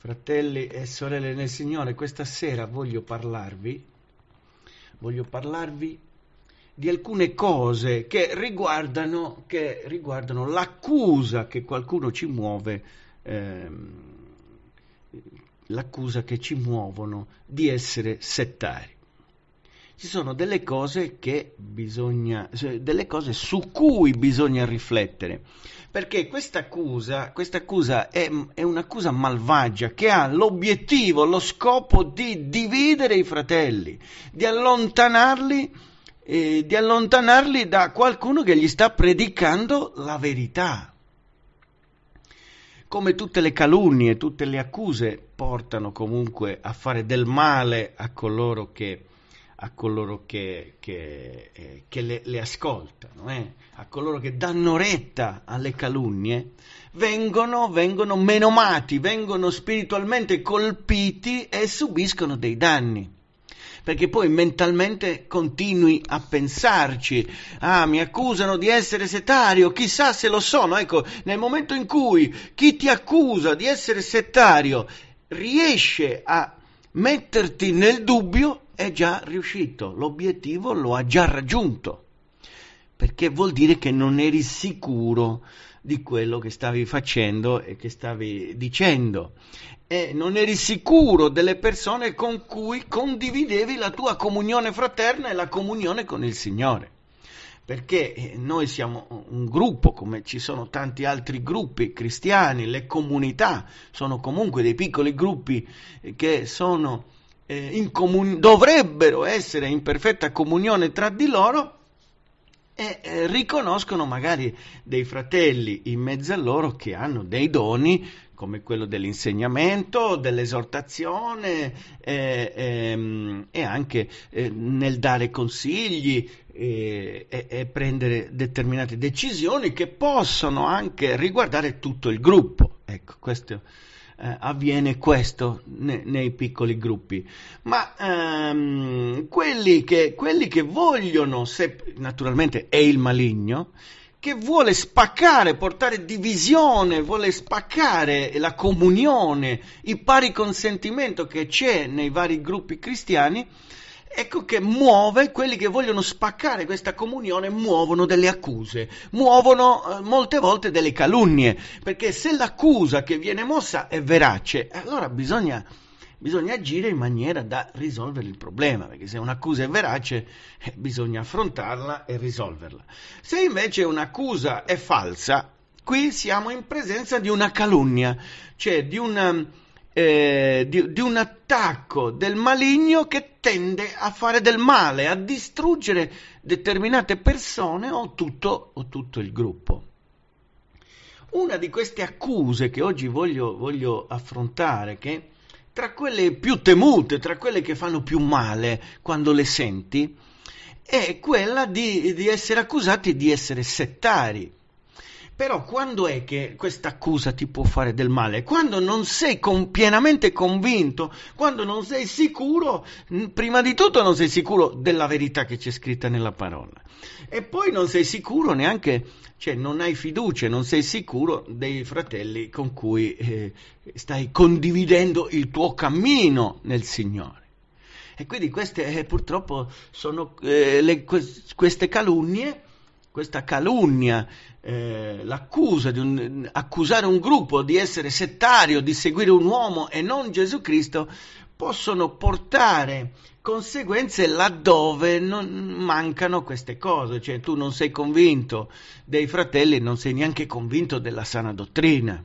Fratelli e sorelle nel Signore, questa sera voglio parlarvi, voglio parlarvi di alcune cose che riguardano, che riguardano l'accusa che qualcuno ci muove, ehm, l'accusa che ci muovono di essere settari ci sono delle cose che bisogna, cioè, delle cose su cui bisogna riflettere. Perché questa accusa, questa accusa è, è un'accusa malvagia che ha l'obiettivo, lo scopo di dividere i fratelli, di allontanarli, eh, di allontanarli da qualcuno che gli sta predicando la verità come tutte le calunnie, tutte le accuse portano comunque a fare del male a coloro che a coloro che, che, eh, che le, le, ascoltano, eh? a coloro che danno retta alle calunnie, vengono, vengono menomati, vengono spiritualmente colpiti e subiscono dei danni perché poi mentalmente continui a pensarci, ah mi accusano di essere settario, chissà se lo sono, ecco, nel momento in cui chi ti accusa di essere settario riesce a metterti nel dubbio, è già riuscito, l'obiettivo lo ha già raggiunto, perché vuol dire che non eri sicuro di quello che stavi facendo e che stavi dicendo e non eri sicuro delle persone con cui condividevi la tua comunione fraterna e la comunione con il Signore perché eh, noi siamo un gruppo, come ci sono tanti altri gruppi cristiani, le comunità sono comunque dei piccoli gruppi eh, che sono eh, comun- dovrebbero essere in perfetta comunione tra di loro e eh, riconoscono magari dei fratelli in mezzo a loro che hanno dei doni come quello dell'insegnamento, dell'esortazione eh, ehm, e anche eh, nel dare consigli eh, e, e, prendere determinate decisioni che possono anche riguardare tutto il gruppo. Ecco, questo è eh, avviene questo ne, nei piccoli gruppi, ma ehm, quelli, che, quelli che vogliono, se naturalmente è il maligno, che vuole spaccare, portare divisione, vuole spaccare la comunione, il pari consentimento che c'è nei vari gruppi cristiani, Ecco che muove quelli che vogliono spaccare questa comunione, muovono delle accuse, muovono eh, molte volte delle calunnie, perché se l'accusa che viene mossa è verace, allora bisogna bisogna agire in maniera da risolvere il problema, perché se un'accusa è verace eh, bisogna affrontarla e risolverla. Se invece un'accusa è falsa, qui siamo in presenza di una calunnia, cioè di una eh, di, di, un attacco del maligno che tende a fare del male, a distruggere determinate persone o tutto, o tutto il gruppo. Una di queste accuse che oggi voglio, voglio affrontare, che tra quelle più temute, tra quelle che fanno più male quando le senti, è quella di, di essere accusati di essere settari. Però quando è che questa accusa ti può fare del male? Quando non sei con, pienamente convinto, quando non sei sicuro, prima di tutto non sei sicuro della verità che c'è scritta nella parola. E poi non sei sicuro neanche, cioè non hai fiducia, non sei sicuro dei fratelli con cui eh, stai condividendo il tuo cammino nel Signore. E quindi queste eh, purtroppo sono eh, le, queste calunnie questa calunnia, eh, l'accusa di un, accusare un gruppo di essere settario, di seguire un uomo e non Gesù Cristo, possono portare conseguenze laddove non mancano queste cose, cioè tu non sei convinto dei fratelli, non sei neanche convinto della sana dottrina.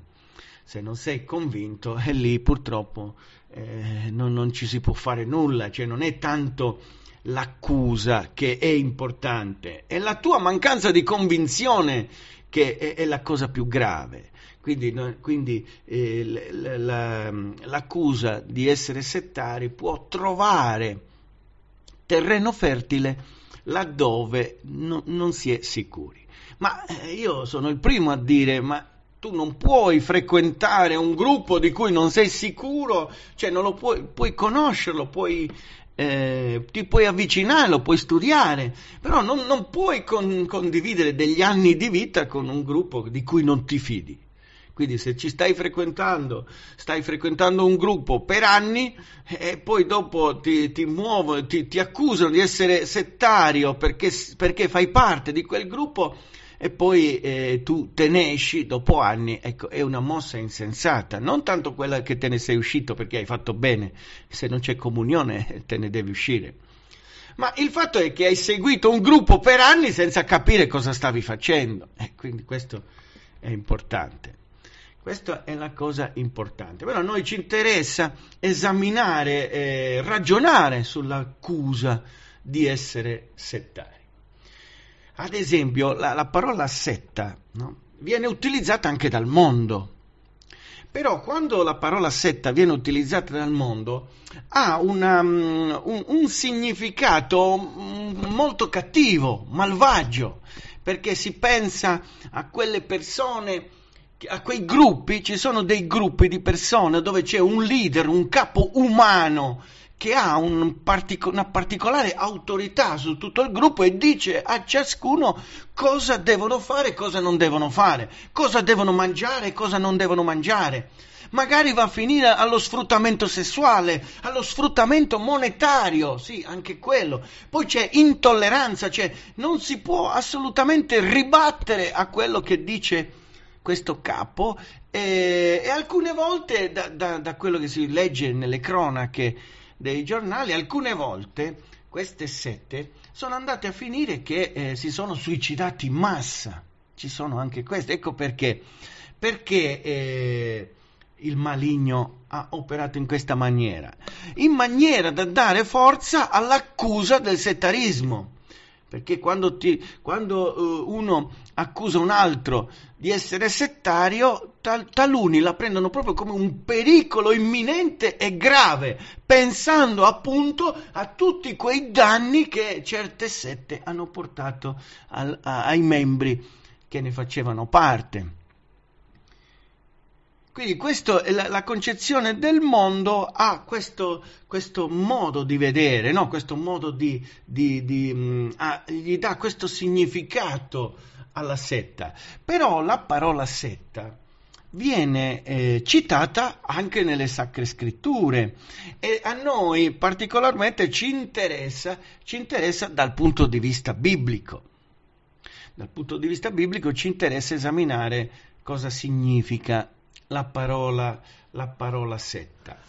Se non sei convinto, è eh, lì purtroppo eh, non, non, ci si può fare nulla, cioè non è tanto l'accusa che è importante, è la tua mancanza di convinzione che è, è la cosa più grave. Quindi, quindi eh, l, l, l'accusa di essere settari può trovare terreno fertile laddove no, non si è sicuri. Ma eh, io sono il primo a dire, ma tu non puoi frequentare un gruppo di cui non sei sicuro, cioè non lo puoi, puoi conoscerlo, puoi eh, ti puoi avvicinare, lo puoi studiare, però non, non puoi con, condividere degli anni di vita con un gruppo di cui non ti fidi. Quindi se ci stai frequentando, stai frequentando un gruppo per anni e eh, poi dopo ti, ti muovono, ti, ti, accusano di essere settario perché, perché fai parte di quel gruppo, e poi eh, tu te ne esci dopo anni, ecco, è una mossa insensata, non tanto quella che te ne sei uscito perché hai fatto bene, se non c'è comunione te ne devi uscire. Ma il fatto è che hai seguito un gruppo per anni senza capire cosa stavi facendo, e eh, quindi questo è importante. Questa è la cosa importante. Però a noi ci interessa esaminare, eh, ragionare sull'accusa di essere settari ad esempio, la, la parola setta no? viene utilizzata anche dal mondo. Però quando la parola setta viene utilizzata dal mondo ha una, mm, un, un significato mm, molto cattivo, malvagio, perché si pensa a quelle persone a quei gruppi ci sono dei gruppi di persone dove c'è un leader, un capo umano che ha un partic- una particolare autorità su tutto il gruppo e dice a ciascuno cosa devono fare e cosa non devono fare, cosa devono mangiare e cosa non devono mangiare. Magari va a finire allo sfruttamento sessuale, allo sfruttamento monetario, sì, anche quello. Poi c'è intolleranza, cioè non si può assolutamente ribattere a quello che dice questo capo e, eh, e alcune volte da, da, da quello che si legge nelle cronache dei giornali, alcune volte queste sette sono andate a finire che eh, si sono suicidati in massa. Ci sono anche queste. Ecco perché. Perché eh, il maligno ha operato in questa maniera? In maniera da dare forza all'accusa del settarismo perché quando, ti, quando uh, uno accusa un altro di essere settario, tal- taluni la prendono proprio come un pericolo imminente e grave, pensando appunto a tutti quei danni che certe sette hanno portato al- a- ai membri che ne facevano parte. Quindi questo, la, la, concezione del mondo ha questo, questo modo di vedere, no? questo modo di, di, di mh, ha, gli dà questo significato alla setta. Però la parola setta viene eh, citata anche nelle sacre scritture e a noi particolarmente ci interessa, ci interessa dal punto di vista biblico. Dal punto di vista biblico ci interessa esaminare cosa significa la parola, la parola setta.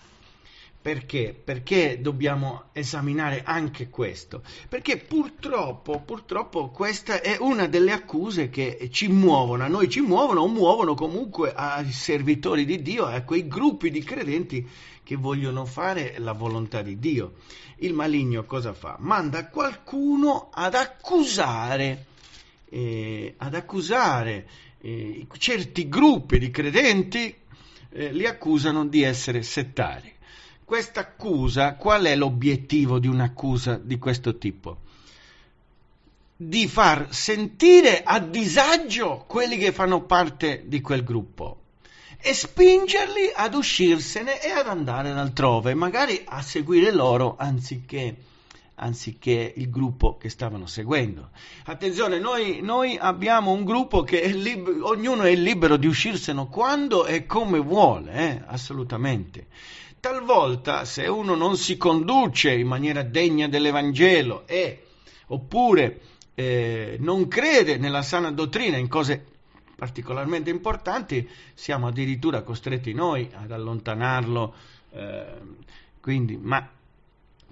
Perché? Perché dobbiamo esaminare anche questo? Perché purtroppo, purtroppo questa è una delle accuse che ci muovono, a noi ci muovono o muovono comunque ai servitori di Dio, a quei gruppi di credenti che vogliono fare la volontà di Dio. Il maligno cosa fa? Manda qualcuno ad accusare, eh, ad accusare eh, certi gruppi di credenti, eh, li accusano di essere settari questa accusa, qual è l'obiettivo di un'accusa di questo tipo? Di far sentire a disagio quelli che fanno parte di quel gruppo e spingerli ad uscirsene e ad andare altrove, magari a seguire loro anziché, anziché il gruppo che stavano seguendo. Attenzione, noi, noi abbiamo un gruppo che è lib- ognuno è libero di uscirsene quando e come vuole, eh? assolutamente. Talvolta, se uno non si conduce in maniera degna dell'Evangelo e oppure eh, non crede nella sana dottrina in cose particolarmente importanti, siamo addirittura costretti noi ad allontanarlo. Eh, quindi, ma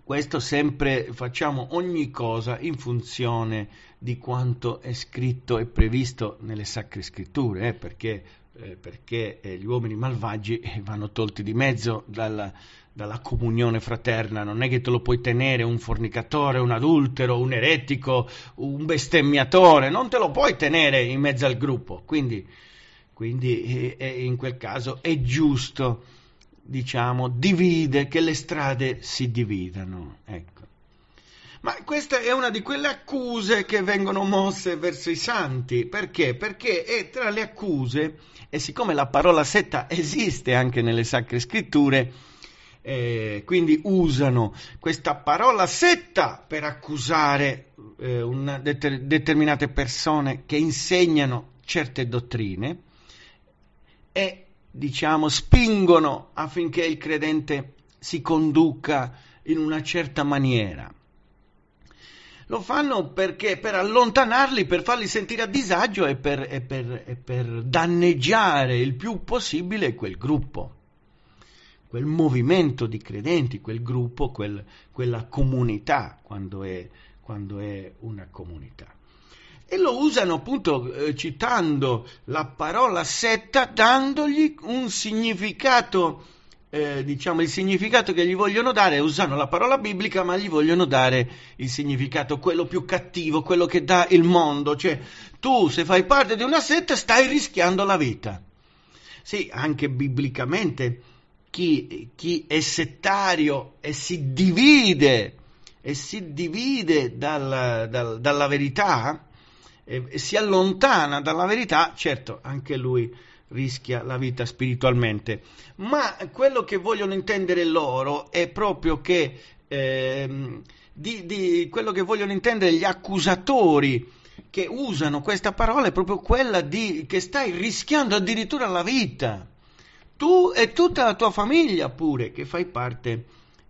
questo sempre facciamo ogni cosa in funzione di quanto è scritto e previsto nelle sacre scritture, eh, perché eh, perché eh, gli uomini malvagi eh, vanno tolti di mezzo dalla, dalla, comunione fraterna, non è che te lo puoi tenere un fornicatore, un adultero, un eretico, un bestemmiatore, non te lo puoi tenere in mezzo al gruppo, quindi, quindi eh, eh in quel caso è giusto, diciamo, divide, che le strade si dividano, ecco. Ma questa è una di quelle accuse che vengono mosse verso i santi. Perché? Perché è tra le accuse, e siccome la parola setta esiste anche nelle sacre scritture, eh, quindi usano questa parola setta per accusare eh, una, de- determinate persone che insegnano certe dottrine e diciamo spingono affinché il credente si conduca in una certa maniera. Lo fanno perché, per allontanarli, per farli sentire a disagio e per, e per, e per danneggiare il più possibile quel gruppo, quel movimento di credenti, quel gruppo, quel, quella comunità, quando è, quando è una comunità e lo usano appunto eh, citando la parola setta, dandogli un significato eh, diciamo, il significato che gli vogliono dare, usano la parola biblica, ma gli vogliono dare il significato, quello più cattivo, quello che dà il mondo. Cioè, tu se fai parte di una setta stai rischiando la vita. Sì, anche biblicamente chi, chi è settario e si divide, e si divide dal, dal, dalla verità, e, eh, e si allontana dalla verità, certo, anche lui rischia la vita spiritualmente. Ma quello che vogliono intendere loro è proprio che ehm, di, di quello che vogliono intendere gli accusatori che usano questa parola è proprio quella di che stai rischiando addirittura la vita. Tu e tutta la tua famiglia pure che fai parte,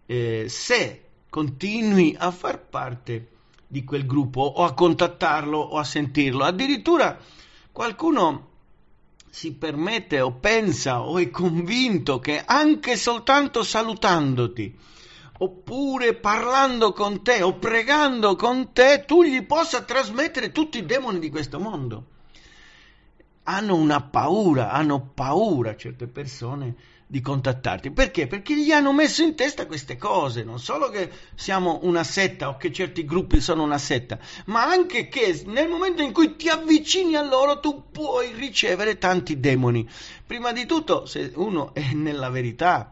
eh, se continui a far parte di quel gruppo o a contattarlo o a sentirlo. Addirittura qualcuno si permette o pensa o è convinto che anche soltanto salutandoti, oppure parlando con te o pregando con te, tu gli possa trasmettere tutti i demoni di questo mondo. Hanno una paura, hanno paura certe persone di contattarti. Perché? Perché gli hanno messo in testa queste cose, non solo che siamo una setta o che certi gruppi sono una setta, ma anche che nel momento in cui ti avvicini a loro tu puoi ricevere tanti demoni. Prima di tutto, se uno è nella verità,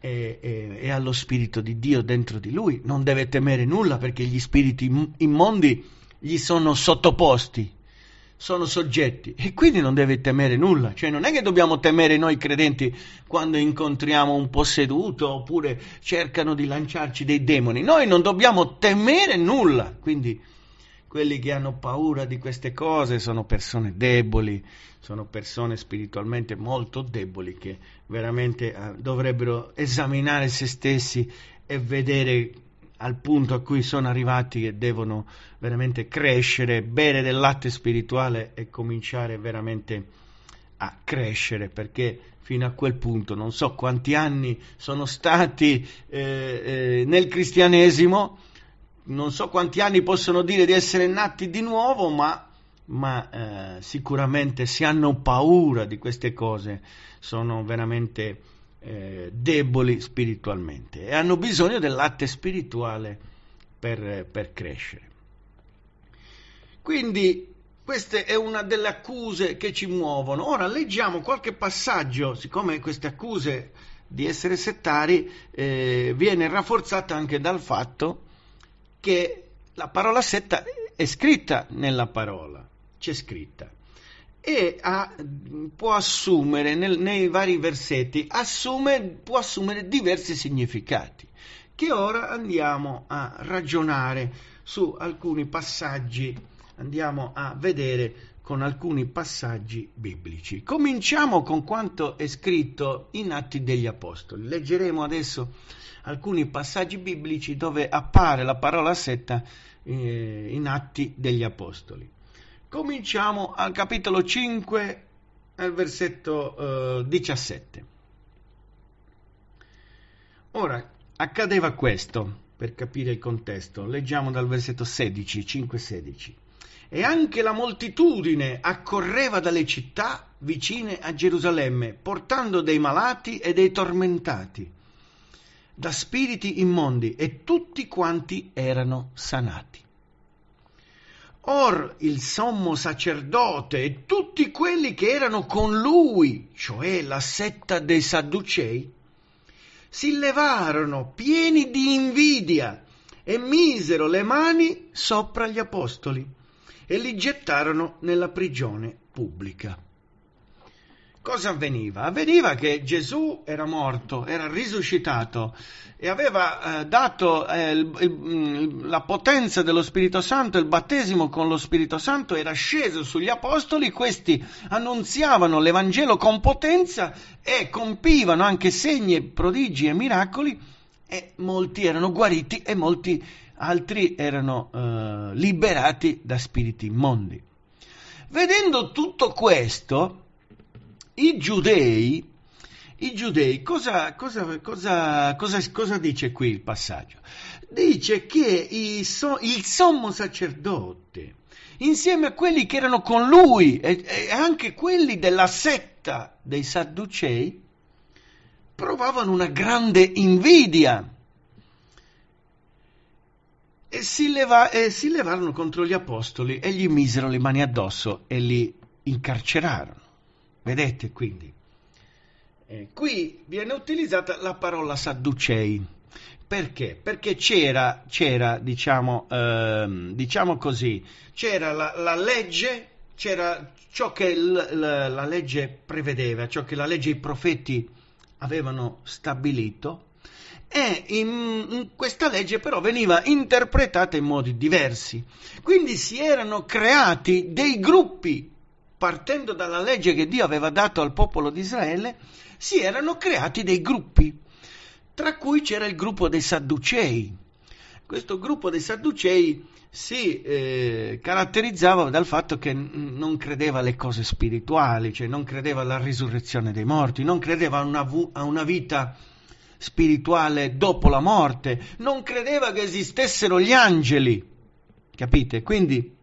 e, e, e, allo Spirito di Dio dentro di lui, non deve temere nulla perché gli spiriti immondi gli sono sottoposti sono soggetti e quindi non deve temere nulla, cioè non è che dobbiamo temere noi credenti quando incontriamo un posseduto oppure cercano di lanciarci dei demoni, noi non dobbiamo temere nulla, quindi quelli che hanno paura di queste cose sono persone deboli, sono persone spiritualmente molto deboli che veramente eh, dovrebbero esaminare se stessi e vedere al punto a cui sono arrivati che devono veramente crescere, bere del latte spirituale e cominciare veramente a crescere perché fino a quel punto non so quanti anni sono stati eh, eh, nel cristianesimo, non so quanti anni possono dire di essere nati di nuovo, ma ma eh, sicuramente se hanno paura di queste cose sono veramente eh, deboli spiritualmente e hanno bisogno del latte spirituale per, per crescere. Quindi questa è una delle accuse che ci muovono. Ora leggiamo qualche passaggio, siccome queste accuse di essere settari eh, viene rafforzata anche dal fatto che la parola setta è scritta nella parola, c'è scritta e a, può assumere nel, nei vari versetti, assume, può assumere diversi significati, che ora andiamo a ragionare su alcuni passaggi, andiamo a vedere con alcuni passaggi biblici. Cominciamo con quanto è scritto in Atti degli Apostoli. Leggeremo adesso alcuni passaggi biblici dove appare la parola setta eh, in Atti degli Apostoli. Cominciamo al capitolo 5, al versetto eh, 17. Ora, accadeva questo, per capire il contesto, leggiamo dal versetto 16, 5-16. E anche la moltitudine accorreva dalle città vicine a Gerusalemme, portando dei malati e dei tormentati, da spiriti immondi, e tutti quanti erano sanati. Or il sommo sacerdote e tutti quelli che erano con lui, cioè la setta dei Sadducei, si levarono pieni di invidia e misero le mani sopra gli apostoli e li gettarono nella prigione pubblica cosa avveniva? Avveniva che Gesù era morto, era risuscitato e aveva eh, dato eh, il, il, mm, la potenza dello Spirito Santo, il battesimo con lo Spirito Santo era sceso sugli apostoli, questi annunziavano l'Evangelo con potenza e compivano anche segni, prodigi e miracoli e molti erano guariti e molti altri erano eh, liberati da spiriti immondi. Vedendo tutto questo, i giudei, i giudei cosa, cosa, cosa, cosa, dice qui il passaggio? Dice che il, so, il sommo sacerdote, insieme a quelli che erano con lui e, e anche quelli della setta dei Sadducei, provavano una grande invidia e si, leva, e si levarono contro gli apostoli e gli misero le mani addosso e li incarcerarono. Vedete quindi? Eh, qui viene utilizzata la parola sadducei. Perché? Perché c'era, c'era diciamo, ehm, diciamo così, c'era la, la legge, c'era ciò che l, la, la legge prevedeva, ciò che la legge e i profeti avevano stabilito, e in, in questa legge però veniva interpretata in modi diversi. Quindi si erano creati dei gruppi partendo dalla legge che Dio aveva dato al popolo di Israele, si erano creati dei gruppi, tra cui c'era il gruppo dei Sadducei. Questo gruppo dei Sadducei si eh, caratterizzava dal fatto che non credeva alle cose spirituali, cioè non credeva alla risurrezione dei morti, non credeva a una, vu- a una vita spirituale dopo la morte, non credeva che esistessero gli angeli. Capite? Quindi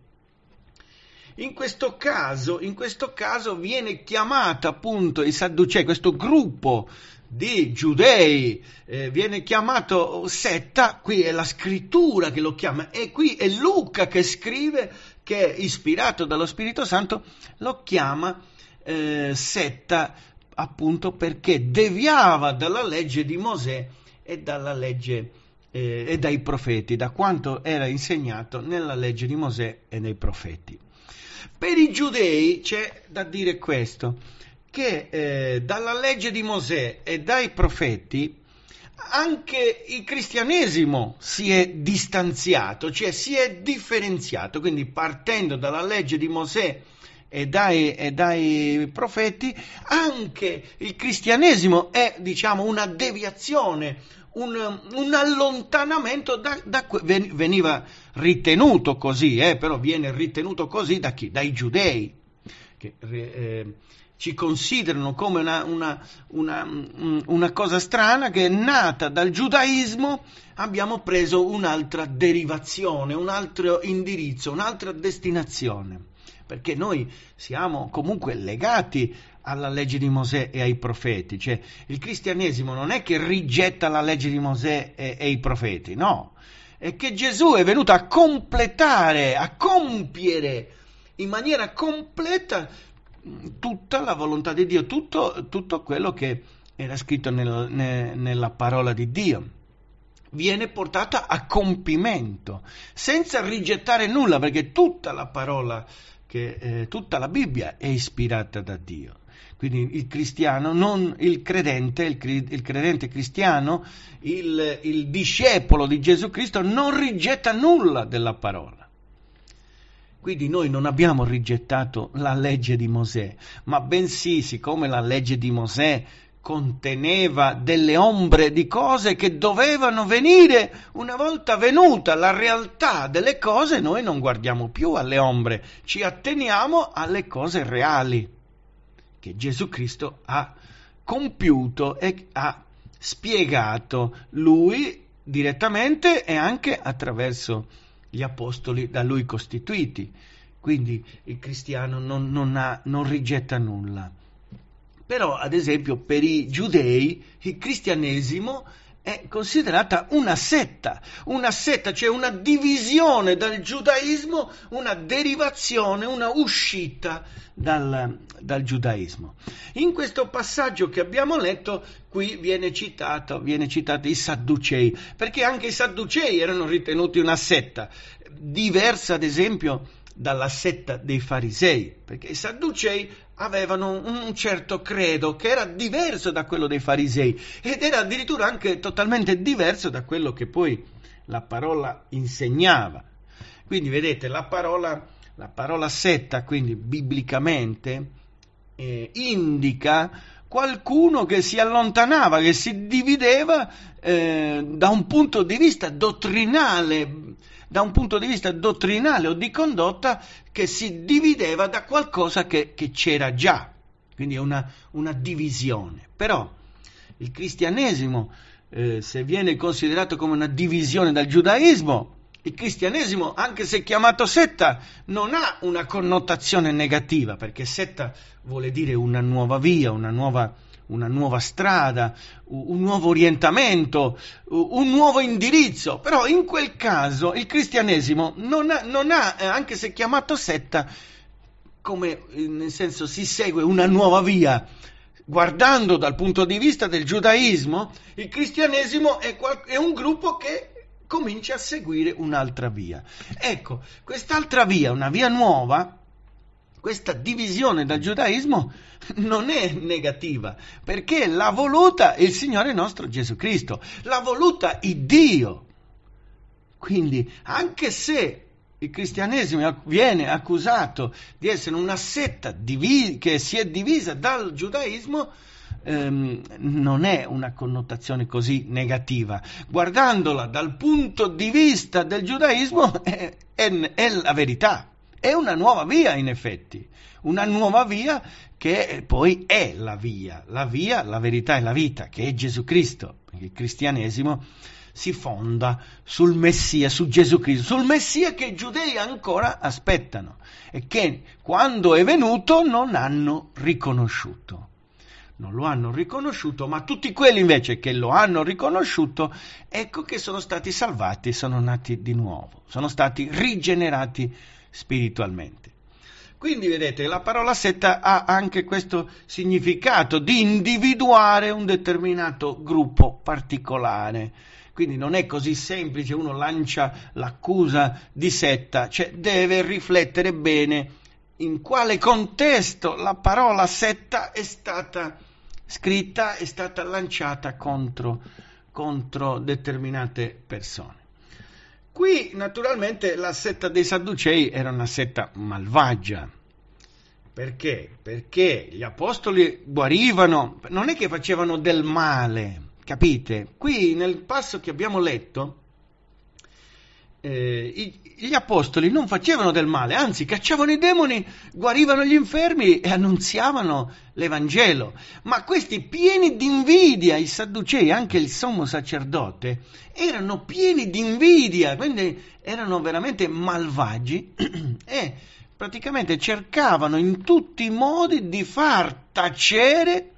in questo caso, in questo caso viene chiamata appunto i Sadducei, questo gruppo di giudei, eh, viene chiamato setta, qui è la scrittura che lo chiama e qui è Luca che scrive, che ispirato dallo Spirito Santo, lo chiama eh, setta appunto perché deviava dalla legge di Mosè e dalla legge eh, e dai profeti, da quanto era insegnato nella legge di Mosè e nei profeti. Per i giudei c'è da dire questo, che eh, dalla legge di Mosè e dai profeti anche il cristianesimo si è distanziato, cioè si è differenziato, quindi partendo dalla legge di Mosè e dai, e dai, profeti, anche il cristianesimo è diciamo una deviazione, un, un allontanamento da, da, veniva ritenuto così, eh, però viene ritenuto così da chi? Dai giudei, che eh, ci considerano come una, una, una, mm, una cosa strana che è nata dal giudaismo, abbiamo preso un'altra derivazione, un altro indirizzo, un'altra destinazione perché noi siamo comunque legati alla legge di Mosè e ai profeti, cioè il cristianesimo non è che rigetta la legge di Mosè e, e i profeti, no, è che Gesù è venuto a completare, a compiere in maniera completa tutta la volontà di Dio, tutto, tutto quello che era scritto nel, ne, nella parola di Dio viene portata a compimento, senza rigettare nulla, perché tutta la parola, che, eh, tutta la Bibbia è ispirata da Dio quindi il cristiano, non il credente, il, cre- il credente cristiano, il, il discepolo di Gesù Cristo non rigetta nulla della parola. Quindi noi non abbiamo rigettato la legge di Mosè, ma bensì, siccome la legge di Mosè conteneva delle ombre di cose che dovevano venire, una volta venuta la realtà delle cose, noi non guardiamo più alle ombre, ci atteniamo alle cose reali che Gesù Cristo ha compiuto e ha spiegato lui direttamente e anche attraverso gli apostoli da lui costituiti. Quindi il cristiano non, non, ha, non rigetta nulla. Però, ad esempio, per i giudei il cristianesimo è considerata una setta, una setta, cioè una divisione dal giudaismo, una derivazione, una uscita dal, dal giudaismo. In questo passaggio che abbiamo letto, qui viene citato, viene citato i Sadducei, perché anche i Sadducei erano ritenuti una setta, diversa ad esempio dalla setta dei farisei, perché i Sadducei avevano un certo credo che era diverso da quello dei farisei ed era addirittura anche totalmente diverso da quello che poi la parola insegnava. Quindi vedete, la parola, la parola setta, quindi biblicamente, eh, indica qualcuno che si allontanava, che si divideva eh, da un punto di vista dottrinale, da un punto di vista dottrinale o di condotta che si divideva da qualcosa che, che c'era già, quindi è una, una, divisione. Però il cristianesimo, eh, se viene considerato come una divisione dal giudaismo, il cristianesimo, anche se chiamato setta, non ha una connotazione negativa, perché setta vuole dire una nuova via, una nuova una nuova strada, un nuovo orientamento, un nuovo indirizzo. Però in quel caso il cristianesimo non ha, non ha eh, anche se chiamato setta, come eh, nel senso si segue una nuova via. Guardando dal punto di vista del giudaismo, il cristianesimo è, qual- è un gruppo che comincia a seguire un'altra via. Ecco, quest'altra via, una via nuova, questa divisione dal giudaismo non è negativa, perché l'ha voluta il Signore nostro Gesù Cristo, l'ha voluta il Dio. Quindi, anche se il cristianesimo viene accusato di essere una setta divi- che si è divisa dal giudaismo, ehm, non è una connotazione così negativa. Guardandola dal punto di vista del giudaismo, è, è, è la verità è una nuova via in effetti, una nuova via che eh, poi è la via, la via, la verità e la vita, che è Gesù Cristo, il cristianesimo si fonda sul Messia, su Gesù Cristo, sul Messia che i giudei ancora aspettano e che quando è venuto non hanno riconosciuto non lo hanno riconosciuto, ma tutti quelli invece che lo hanno riconosciuto, ecco che sono stati salvati, sono nati di nuovo, sono stati rigenerati spiritualmente. Quindi vedete, la parola setta ha anche questo significato di individuare un determinato gruppo particolare. Quindi non è così semplice, uno lancia l'accusa di setta, cioè deve riflettere bene in quale contesto la parola setta è stata scritta, è stata lanciata contro, contro determinate persone. Qui naturalmente la setta dei Sadducei era una setta malvagia. Perché? Perché gli apostoli guarivano, non è che facevano del male, capite? Qui nel passo che abbiamo letto eh, gli apostoli non facevano del male, anzi cacciavano i demoni, guarivano gli infermi e annunziavano l'Evangelo. Ma questi pieni di invidia, i sadducei, anche il sommo sacerdote, erano pieni di invidia, quindi erano veramente malvagi e praticamente cercavano in tutti i modi di far tacere,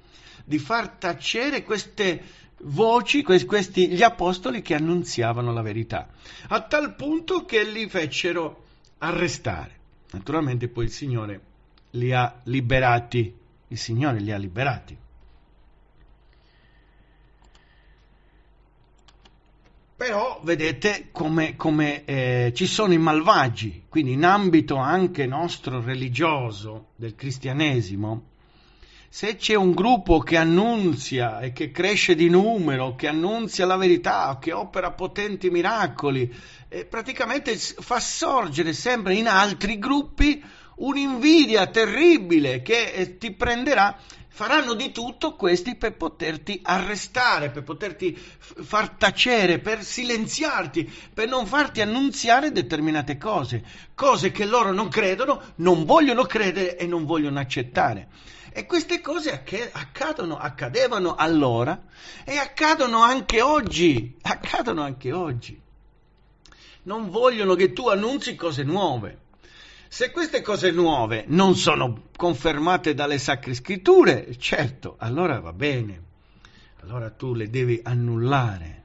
di far tacere queste voci, questi, gli apostoli che annunziavano la verità, a tal punto che li fecero arrestare. Naturalmente poi il Signore li ha liberati, il Signore li ha liberati. Però vedete come, come eh, ci sono i malvagi, quindi in ambito anche nostro religioso del cristianesimo, se c'è un gruppo che annunzia e che cresce di numero, che annunzia la verità, che opera potenti miracoli, eh, praticamente fa sorgere sempre in altri gruppi un'invidia terribile che eh, ti prenderà. Faranno di tutto questi per poterti arrestare, per poterti far tacere, per silenziarti, per non farti annunziare determinate cose, cose che loro non credono, non vogliono credere e non vogliono accettare. E queste cose accadono, accadevano allora e accadono anche oggi, accadono anche oggi. Non vogliono che tu annunzi cose nuove. Se queste cose nuove non sono confermate dalle sacre scritture, certo, allora va bene, allora tu le devi annullare.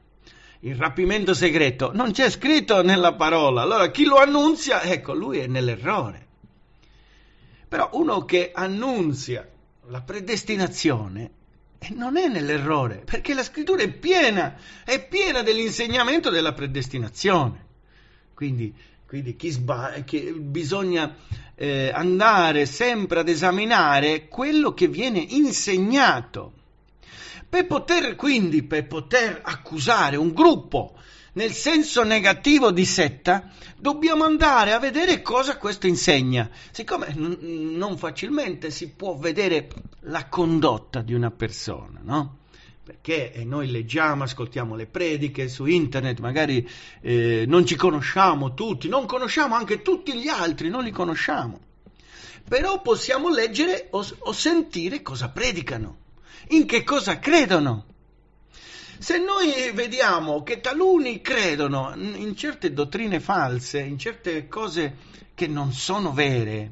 Il rapimento segreto non c'è scritto nella parola, allora chi lo annunzia, ecco, lui è nell'errore. Però uno che annunzia la predestinazione non è nell'errore, perché la scrittura è piena, è piena dell'insegnamento della predestinazione. Quindi, quindi chi sbaglia, bisogna eh, andare sempre ad esaminare quello che viene insegnato. Per poter quindi, per poter accusare un gruppo nel senso negativo di setta, dobbiamo andare a vedere cosa questo insegna. Siccome n- non facilmente si può vedere la condotta di una persona, no? Perché eh, noi leggiamo, ascoltiamo le prediche su internet, magari eh, non ci conosciamo tutti, non conosciamo anche tutti gli altri, non li conosciamo. Però possiamo leggere o, o sentire cosa predicano, in che cosa credono se noi vediamo che taluni credono in certe dottrine false, in certe cose che non sono vere,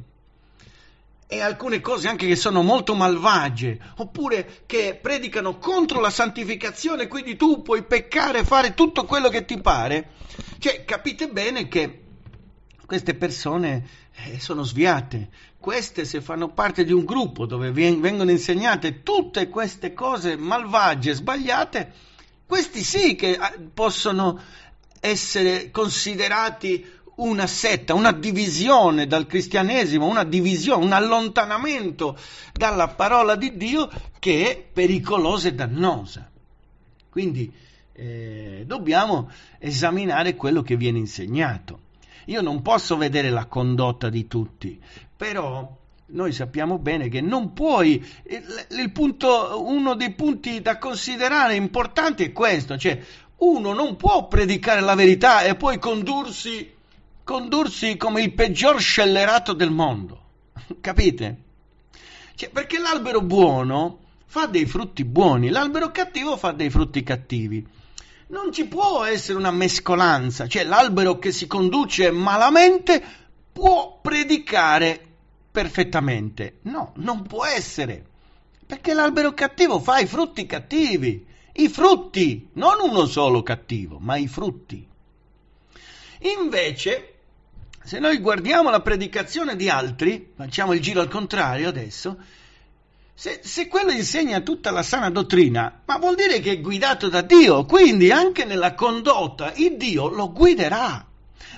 e alcune cose anche che sono molto malvagie, oppure che predicano contro la santificazione, quindi tu puoi peccare, fare tutto quello che ti pare, cioè capite bene che queste persone eh, sono sviate, queste se fanno parte di un gruppo dove vengono insegnate tutte queste cose malvagie, sbagliate, questi sì che ah, possono essere considerati una setta, una divisione dal cristianesimo, una divisione, un allontanamento dalla parola di Dio che è pericolosa e dannosa. Quindi eh, dobbiamo esaminare quello che viene insegnato. Io non posso vedere la condotta di tutti, però noi sappiamo bene che non puoi, punto, uno dei punti da considerare importanti è questo, cioè uno non può predicare la verità e poi condursi, condursi come il peggior scellerato del mondo, capite? Cioè, perché l'albero buono fa dei frutti buoni, l'albero cattivo fa dei frutti cattivi. Non ci può essere una mescolanza, cioè l'albero che si conduce malamente può predicare perfettamente. No, non può essere. Perché l'albero cattivo fa i frutti cattivi. I frutti, non uno solo cattivo, ma i frutti. Invece, se noi guardiamo la predicazione di altri, facciamo il giro al contrario adesso, se, se, quello insegna tutta la sana dottrina, ma vuol dire che è guidato da Dio, quindi anche nella condotta il Dio lo guiderà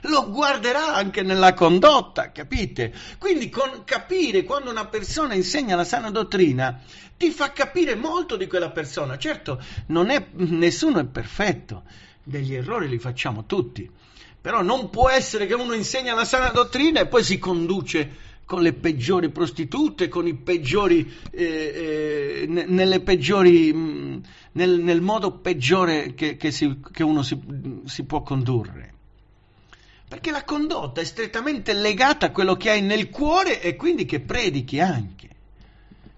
lo guarderà anche nella condotta, capite? Quindi con, capire quando una persona insegna la sana dottrina ti fa capire molto di quella persona. Certo, è, nessuno è perfetto, degli errori li facciamo tutti, però non può essere che uno insegna la sana dottrina e poi si conduce con le peggiori prostitute, con i peggiori, eh, eh, peggiori mh, mm, nel, nel, modo peggiore che, che, si, che uno si, si può condurre perché la condotta è strettamente legata a quello che hai nel cuore e quindi che predichi anche.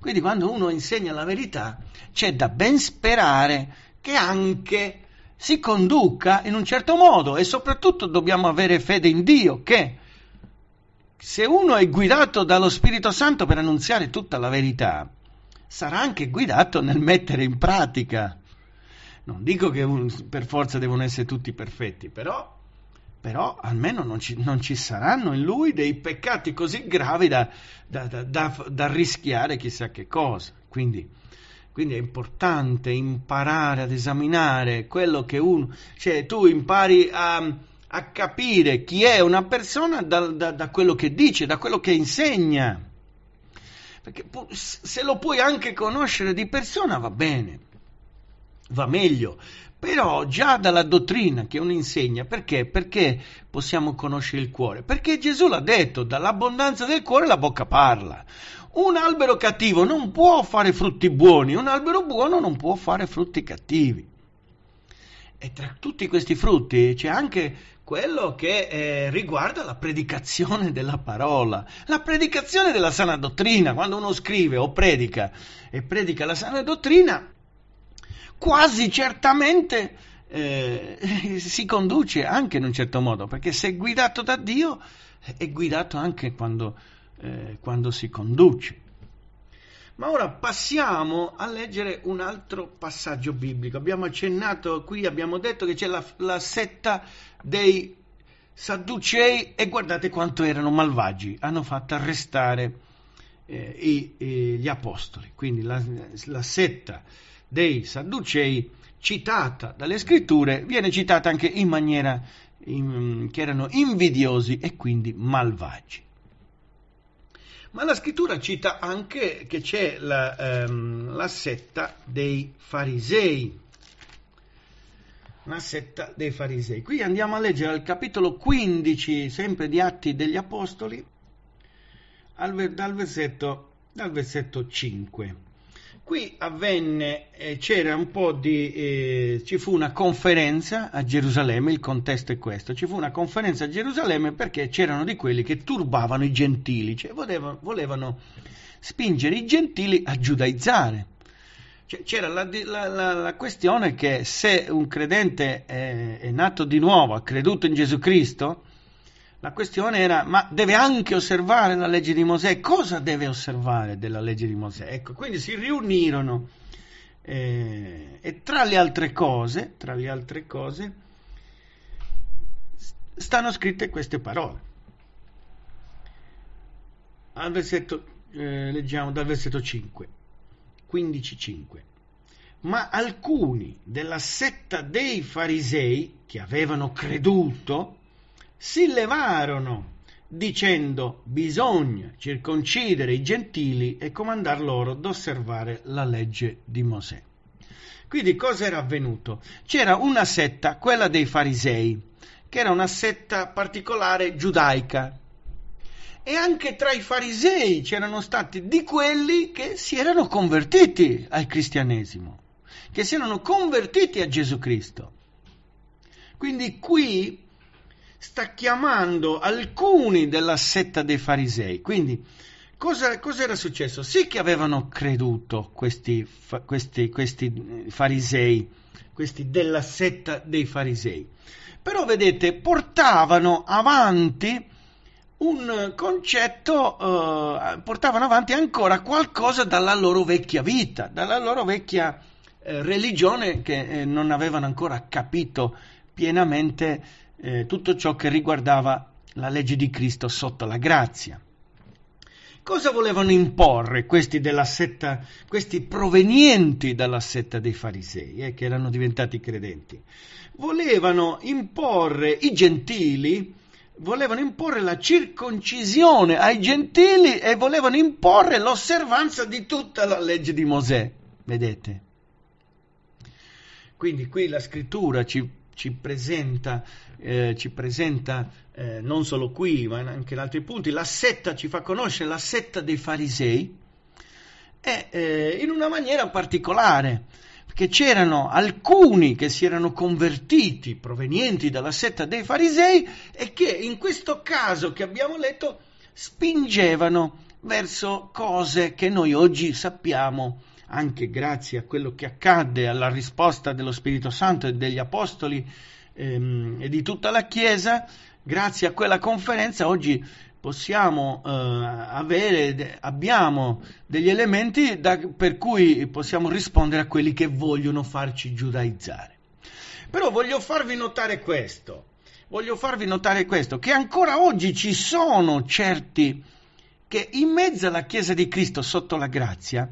Quindi quando uno insegna la verità c'è da ben sperare che anche si conduca in un certo modo e soprattutto dobbiamo avere fede in Dio che se uno è guidato dallo Spirito Santo per annunziare tutta la verità, sarà anche guidato nel mettere in pratica. Non dico che un, per forza devono essere tutti perfetti, però però almeno non ci, non ci, saranno in lui dei peccati così gravi da, da, da, da rischiare chissà che cosa. Quindi, quindi, è importante imparare ad esaminare quello che uno... Cioè tu impari a, a capire chi è una persona da quello che dice, da quello che insegna. Perché se lo puoi anche conoscere di persona va bene, va meglio, però già dalla dottrina che uno insegna, perché? Perché possiamo conoscere il cuore? Perché Gesù l'ha detto, dall'abbondanza del cuore la bocca parla. Un albero cattivo non può fare frutti buoni, un albero buono non può fare frutti cattivi. E tra tutti questi frutti c'è anche quello che eh, riguarda la predicazione della parola, la predicazione della sana dottrina. Quando uno scrive o predica e predica la sana dottrina, quasi certamente eh, si conduce anche in un certo modo, perché se è guidato da Dio è guidato anche quando, eh, quando si conduce. Ma ora passiamo a leggere un altro passaggio biblico. Abbiamo accennato qui, abbiamo detto che c'è la, la setta dei Sadducei e guardate quanto erano malvagi. Hanno fatto arrestare eh, i, i, gli apostoli. Quindi la, la setta dei Sadducei, citata dalle scritture, viene citata anche in maniera in, che erano invidiosi e quindi malvagi. Ma la scrittura cita anche che c'è la, ehm, la setta dei farisei. La setta dei farisei. Qui andiamo a leggere al capitolo 15, sempre di Atti degli Apostoli, al, dal, versetto, dal versetto 5. Qui avvenne, eh, c'era un po' di, eh, ci fu una conferenza a Gerusalemme, il contesto è questo, ci fu una conferenza a Gerusalemme perché c'erano di quelli che turbavano i gentili, cioè volevano, volevano spingere i gentili a giudaizzare. Cioè, c'era la, la, la, la, questione che se un credente è, eh, è nato di nuovo, ha creduto in Gesù Cristo, la questione era, ma deve anche osservare la legge di Mosè? Cosa deve osservare della legge di Mosè? Ecco, quindi si riunirono eh, e tra le altre cose, tra le altre cose, stanno scritte queste parole. Al versetto, eh, leggiamo dal versetto 5, 15.5. Ma alcuni della setta dei farisei che avevano creduto, si levarono dicendo bisogna circoncidere i gentili e comandar loro d'osservare la legge di Mosè. Quindi cosa era avvenuto? C'era una setta, quella dei farisei, che era una setta particolare giudaica. E anche tra i farisei c'erano stati di quelli che si erano convertiti al cristianesimo, che si erano convertiti a Gesù Cristo. Quindi qui sta chiamando alcuni della setta dei farisei. Quindi, cosa, cosa era successo? Sì che avevano creduto questi, questi, questi farisei, questi della setta dei farisei, però vedete, portavano avanti un concetto, eh, portavano avanti ancora qualcosa dalla loro vecchia vita, dalla loro vecchia eh, religione che eh, non avevano ancora capito pienamente eh, tutto ciò che riguardava la legge di Cristo sotto la grazia. Cosa volevano imporre questi, setta, questi provenienti dalla setta dei farisei, eh, che erano diventati credenti? Volevano imporre i gentili, volevano imporre la circoncisione ai gentili e volevano imporre l'osservanza di tutta la legge di Mosè. Vedete? Quindi qui la scrittura ci, ci presenta eh, ci presenta eh, non solo qui ma anche in altri punti, la setta ci fa conoscere la setta dei farisei e eh, in una maniera particolare perché c'erano alcuni che si erano convertiti provenienti dalla setta dei farisei e che in questo caso che abbiamo letto spingevano verso cose che noi oggi sappiamo anche grazie a quello che accadde alla risposta dello Spirito Santo e degli Apostoli ehm, e di tutta la Chiesa, grazie a quella conferenza oggi possiamo eh, avere, abbiamo degli elementi da, per cui possiamo rispondere a quelli che vogliono farci giudaizzare. Però voglio farvi notare questo, voglio farvi notare questo, che ancora oggi ci sono certi che in mezzo alla Chiesa di Cristo sotto la grazia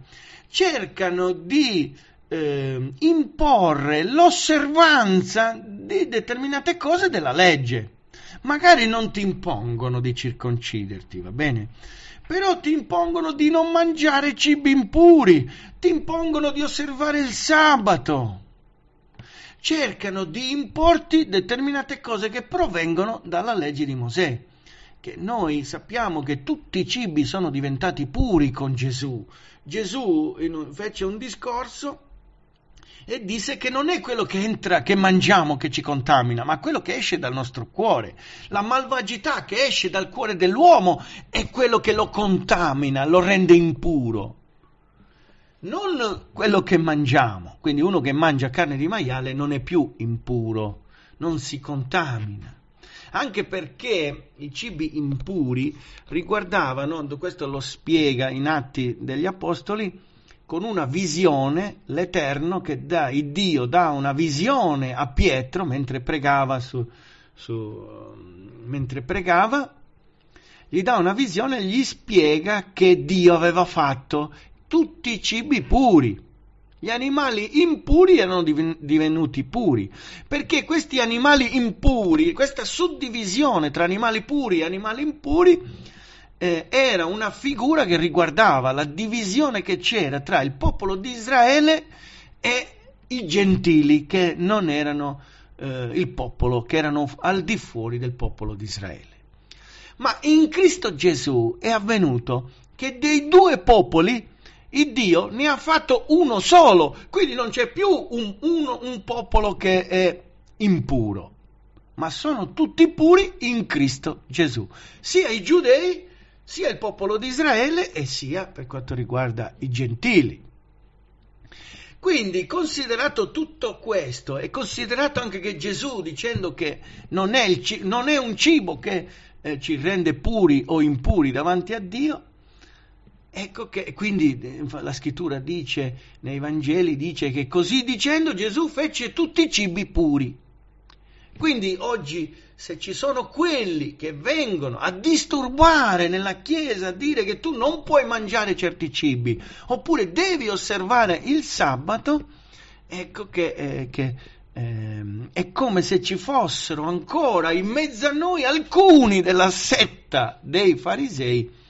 cercano di eh, imporre l'osservanza di determinate cose della legge. Magari non ti impongono di circonciderti, va bene? Però ti impongono di non mangiare cibi impuri, ti impongono di osservare il sabato. Cercano di importi determinate cose che provengono dalla legge di Mosè che noi sappiamo che tutti i cibi sono diventati puri con Gesù. Gesù fece un discorso e disse che non è quello che entra, che mangiamo che ci contamina, ma quello che esce dal nostro cuore. La malvagità che esce dal cuore dell'uomo è quello che lo contamina, lo rende impuro. Non quello che mangiamo. Quindi uno che mangia carne di maiale non è più impuro, non si contamina. Anche perché i cibi impuri riguardavano, questo lo spiega in Atti degli Apostoli, con una visione, l'Eterno che dà, il Dio dà una visione a Pietro mentre pregava, su, su, mentre pregava, gli dà una visione e gli spiega che Dio aveva fatto tutti i cibi puri. Gli animali impuri erano divenuti puri, perché questi animali impuri, questa suddivisione tra animali puri e animali impuri, eh, era una figura che riguardava la divisione che c'era tra il popolo di Israele e i gentili che non erano eh, il popolo, che erano al di fuori del popolo di Israele. Ma in Cristo Gesù è avvenuto che dei due popoli il Dio ne ha fatto uno solo, quindi non c'è più un, un, un popolo che è impuro, ma sono tutti puri in Cristo Gesù, sia i giudei sia il popolo di Israele e sia per quanto riguarda i gentili. Quindi, considerato tutto questo e considerato anche che Gesù, dicendo che non è, cibo, non è un cibo che eh, ci rende puri o impuri davanti a Dio, ecco che quindi la scrittura dice, nei Vangeli dice che così dicendo Gesù fece tutti i cibi puri. Quindi oggi se ci sono quelli che vengono a disturbare nella Chiesa, a dire che tu non puoi mangiare certi cibi, oppure devi osservare il sabato, ecco che, eh, che eh, è come se ci fossero ancora in mezzo a noi alcuni della setta dei farisei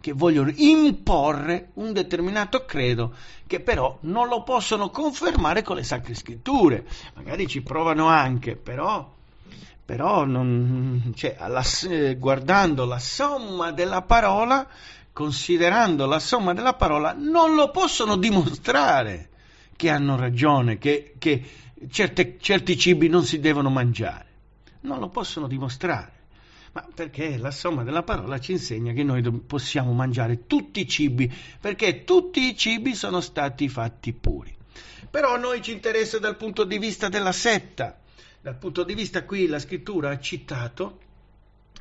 che vogliono imporre un determinato credo che però non lo possono confermare con le sacre scritture. Magari ci provano anche, però però non, cioè, alla, eh, guardando la somma della parola, considerando la somma della parola, non lo possono dimostrare che hanno ragione, che, che certe, certi cibi non si devono mangiare. Non lo possono dimostrare. Ma perché la somma della parola ci insegna che noi possiamo mangiare tutti i cibi, perché tutti i cibi sono stati fatti puri. Però a noi ci interessa dal punto di vista della setta, dal punto di vista qui la scrittura ha citato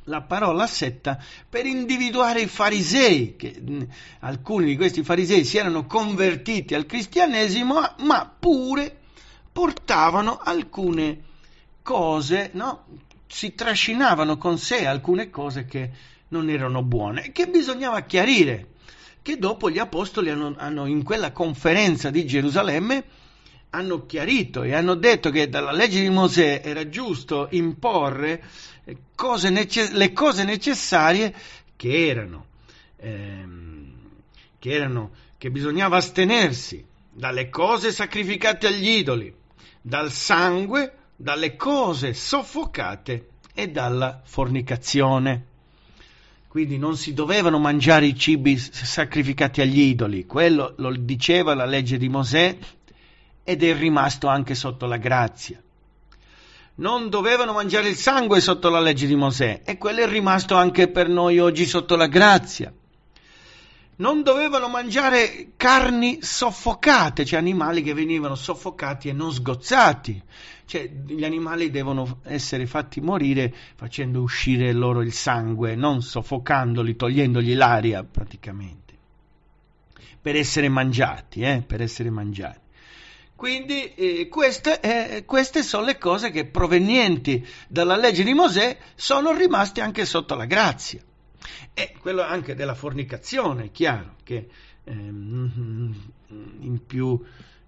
la parola setta per individuare i farisei, che alcuni di questi farisei si erano convertiti al cristianesimo, ma pure portavano alcune cose, no? si trascinavano con sé alcune cose che non erano buone che bisognava chiarire, che dopo gli apostoli hanno, hanno in quella conferenza di Gerusalemme hanno chiarito e hanno detto che dalla legge di Mosè era giusto imporre eh, cose nece- le cose necessarie che erano, ehm, che erano, che bisognava astenersi dalle cose sacrificate agli idoli, dal sangue, dalle cose soffocate e dalla fornicazione. Quindi non si dovevano mangiare i cibi sacrificati agli idoli, quello lo diceva la legge di Mosè ed è rimasto anche sotto la grazia. Non dovevano mangiare il sangue sotto la legge di Mosè e quello è rimasto anche per noi oggi sotto la grazia. Non dovevano mangiare carni soffocate, cioè animali che venivano soffocati e non sgozzati. Cioè gli animali devono essere fatti morire facendo uscire loro il sangue, non soffocandoli, togliendogli l'aria praticamente. Per essere mangiati, eh, per essere mangiati. Quindi eh, queste, eh, queste, sono le cose che provenienti dalla legge di Mosè sono rimaste anche sotto la grazia. E quello anche della fornicazione, è chiaro, che eh, in, più,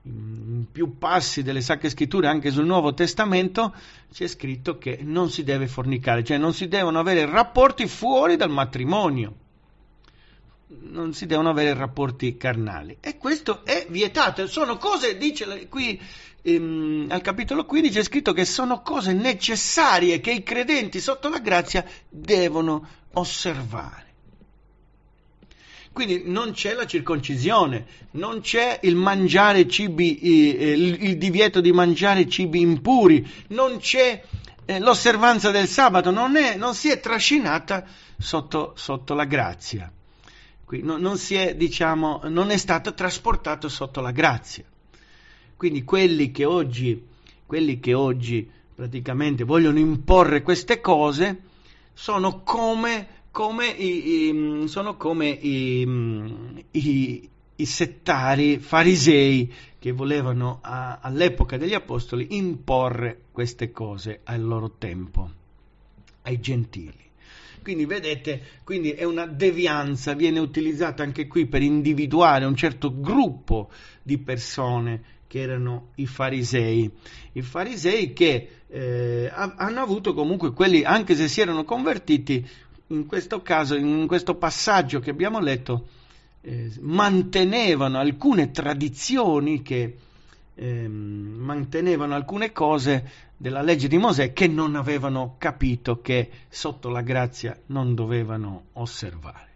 in più passi delle Sacre Scritture, anche sul Nuovo Testamento, c'è scritto che non si deve fornicare, cioè non si devono avere rapporti fuori dal matrimonio non si devono avere rapporti carnali. E questo è vietato, sono cose, dice qui ehm, al capitolo 15, è scritto che sono cose necessarie che i credenti sotto la grazia devono osservare. Quindi non c'è la circoncisione, non c'è il, mangiare cibi, eh, il, divieto di mangiare cibi impuri, non c'è eh, l'osservanza del sabato, non, è, non, si è trascinata sotto, sotto la grazia. No, non, è, diciamo, non è stato trasportato sotto la grazia. Quindi quelli che oggi, quelli che oggi praticamente vogliono imporre queste cose sono come, come, i, i, sono come i, i, settari farisei che volevano a, all'epoca degli apostoli imporre queste cose al loro tempo, ai gentili. Quindi vedete, quindi è una devianza, viene utilizzata anche qui per individuare un certo gruppo di persone che erano i farisei. I farisei che eh, hanno avuto comunque quelli, anche se si erano convertiti, in questo caso, in questo passaggio che abbiamo letto, eh, mantenevano alcune tradizioni che eh, mantenevano alcune cose della legge di Mosè che non avevano capito che sotto la grazia non dovevano osservare.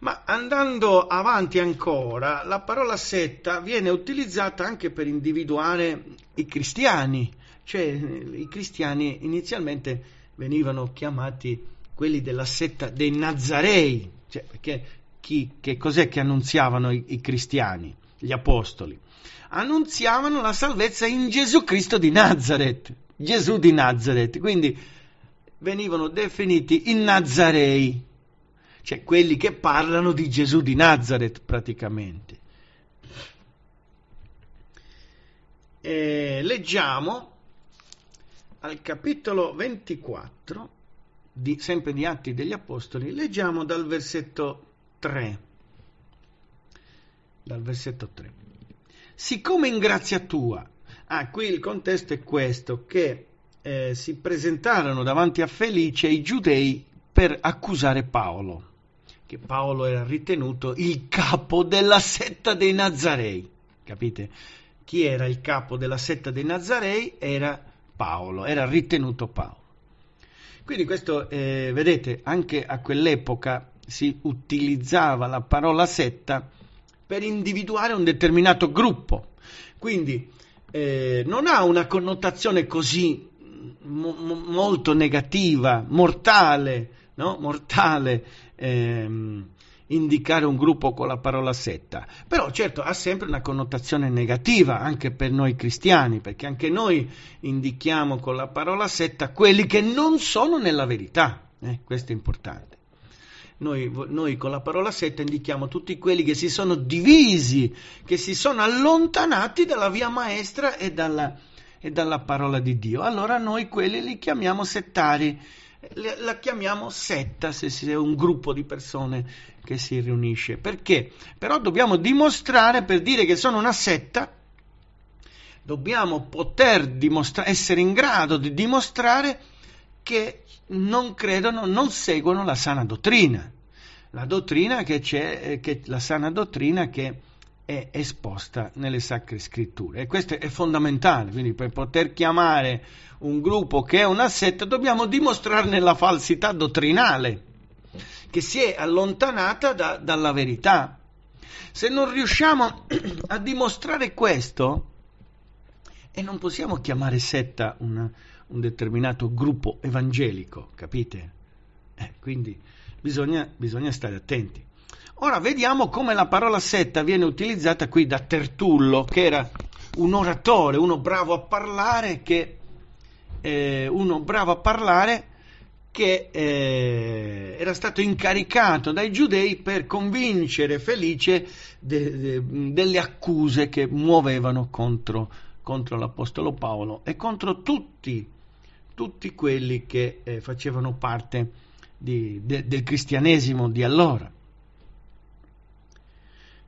Ma andando avanti ancora, la parola setta viene utilizzata anche per individuare i cristiani, cioè eh, i cristiani inizialmente venivano chiamati quelli della setta dei Nazarei, cioè perché chi, che cos'è che annunziavano i, i cristiani, gli apostoli? annunziavano la salvezza in Gesù Cristo di Nazareth, Gesù di Nazareth, quindi venivano definiti i Nazarei, cioè quelli che parlano di Gesù di Nazareth praticamente. E leggiamo al capitolo 24, di, sempre di Atti degli Apostoli, leggiamo dal versetto 3. Dal versetto 3 siccome in grazia tua, ah, qui il contesto è questo, che eh, si presentarono davanti a Felice i giudei per accusare Paolo, che Paolo era ritenuto il capo della setta dei Nazarei, capite? Chi era il capo della setta dei Nazarei era Paolo, era ritenuto Paolo. Quindi questo, eh, vedete, anche a quell'epoca si utilizzava la parola setta per individuare un determinato gruppo. Quindi eh, non ha una connotazione così mm, mo- molto negativa, mortale, no? mortale ehm, indicare un gruppo con la parola setta. Però certo ha sempre una connotazione negativa anche per noi cristiani, perché anche noi indichiamo con la parola setta quelli che non sono nella verità. Eh, questo è importante. Noi, noi, con la parola setta indichiamo tutti quelli che si sono divisi, che si sono allontanati dalla via maestra e dalla, e dalla parola di Dio. Allora noi quelli li chiamiamo settari, la chiamiamo setta se si è un gruppo di persone che si riunisce. Perché? Però dobbiamo dimostrare per dire che sono una setta. Dobbiamo poter dimostra- essere in grado di dimostrare che non credono, non seguono la sana dottrina, la, dottrina che c'è, eh, che, la sana dottrina che è esposta nelle sacre scritture e questo è fondamentale, quindi per poter chiamare un gruppo che è una setta dobbiamo dimostrarne la falsità dottrinale che si è allontanata da, dalla verità. Se non riusciamo a dimostrare questo, e non possiamo chiamare setta una, un determinato gruppo evangelico, capite? Eh, quindi bisogna, bisogna stare attenti. Ora vediamo come la parola setta viene utilizzata qui da Tertullo, che era un oratore, uno bravo a parlare, che, eh, uno bravo a parlare che eh, era stato incaricato dai giudei per convincere Felice de, de, delle accuse che muovevano contro, contro l'Apostolo Paolo e contro tutti tutti quelli che eh, facevano parte di, de, del cristianesimo di allora.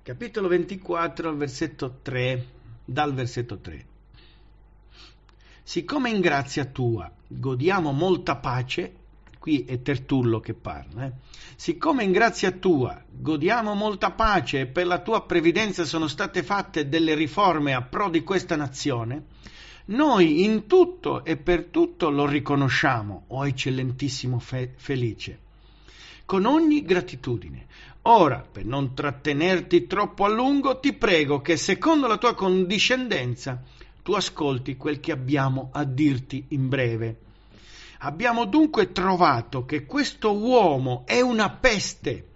Capitolo 24, versetto 3, dal versetto 3. Siccome in grazia tua godiamo molta pace, qui è Tertullo che parla, eh? siccome in grazia tua godiamo molta pace e per la tua previdenza sono state fatte delle riforme a pro di questa nazione, noi in tutto e per tutto lo riconosciamo, o oh eccellentissimo fe- Felice, con ogni gratitudine. Ora, per non trattenerti troppo a lungo, ti prego che secondo la tua condiscendenza tu ascolti quel che abbiamo a dirti in breve. Abbiamo dunque trovato che questo uomo è una peste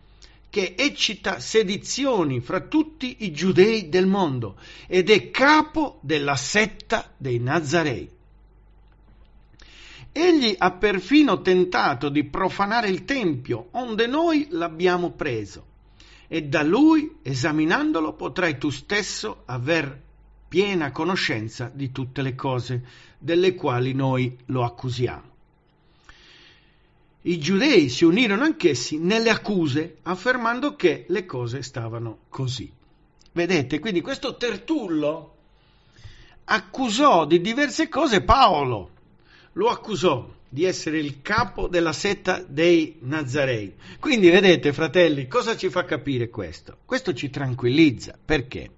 che eccita sedizioni fra tutti i giudei del mondo ed è capo della setta dei Nazarei. Egli ha perfino tentato di profanare il Tempio, onde noi l'abbiamo preso, e da lui, esaminandolo, potrai tu stesso aver piena conoscenza di tutte le cose delle quali noi lo accusiamo. I giudei si unirono anch'essi nelle accuse, affermando che le cose stavano così. Vedete, quindi questo Tertullo accusò di diverse cose Paolo, lo accusò di essere il capo della setta dei Nazarei. Quindi vedete, fratelli, cosa ci fa capire questo? Questo ci tranquillizza, perché?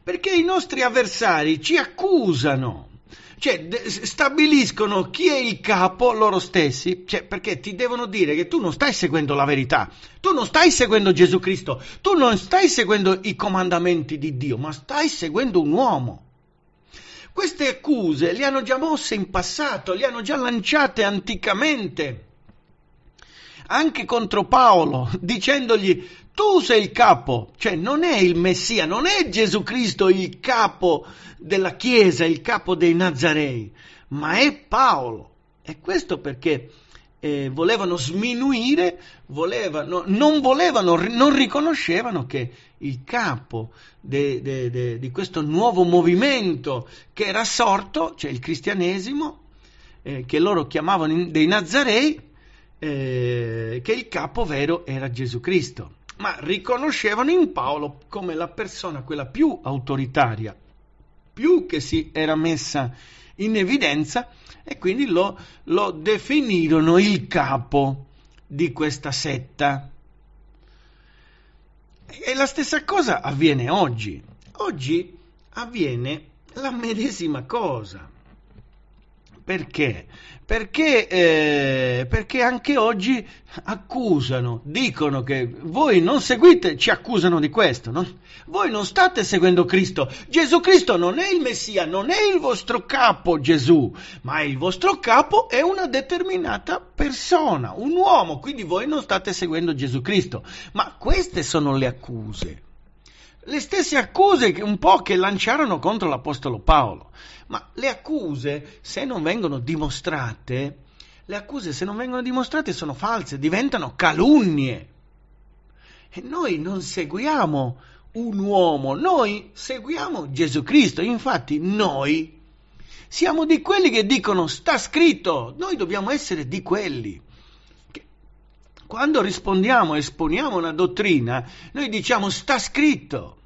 Perché i nostri avversari ci accusano cioè, de- stabiliscono chi è il capo loro stessi, cioè, perché ti devono dire che tu non stai seguendo la verità, tu non stai seguendo Gesù Cristo, tu non stai seguendo i comandamenti di Dio, ma stai seguendo un uomo. Queste accuse le hanno già mosse in passato, le hanno già lanciate anticamente anche contro Paolo, dicendogli tu sei il capo, cioè non è il Messia, non è Gesù Cristo il capo della Chiesa, il capo dei Nazarei, ma è Paolo. E questo perché eh, volevano sminuire, volevano, non volevano, non riconoscevano che il capo de, de, de, di questo nuovo movimento che era sorto, cioè il cristianesimo, eh, che loro chiamavano dei Nazarei, eh, che il capo vero era Gesù Cristo ma riconoscevano in Paolo come la persona quella più autoritaria, più che si era messa in evidenza e quindi lo, lo definirono il capo di questa setta. E la stessa cosa avviene oggi. Oggi avviene la medesima cosa. Perché? Perché, eh, perché anche oggi accusano, dicono che voi non seguite, ci accusano di questo, no? Voi non state seguendo Cristo. Gesù Cristo non è il Messia, non è il vostro capo Gesù, ma il vostro capo è una determinata persona, un uomo, quindi voi non state seguendo Gesù Cristo. Ma queste sono le accuse le stesse accuse che un po' che lanciarono contro l'Apostolo Paolo. Ma le accuse, se non vengono dimostrate, le accuse, se non vengono dimostrate, sono false, diventano calunnie. E noi non seguiamo un uomo, noi seguiamo Gesù Cristo. Infatti noi siamo di quelli che dicono sta scritto, noi dobbiamo essere di quelli. quando rispondiamo, esponiamo una dottrina, noi diciamo sta scritto.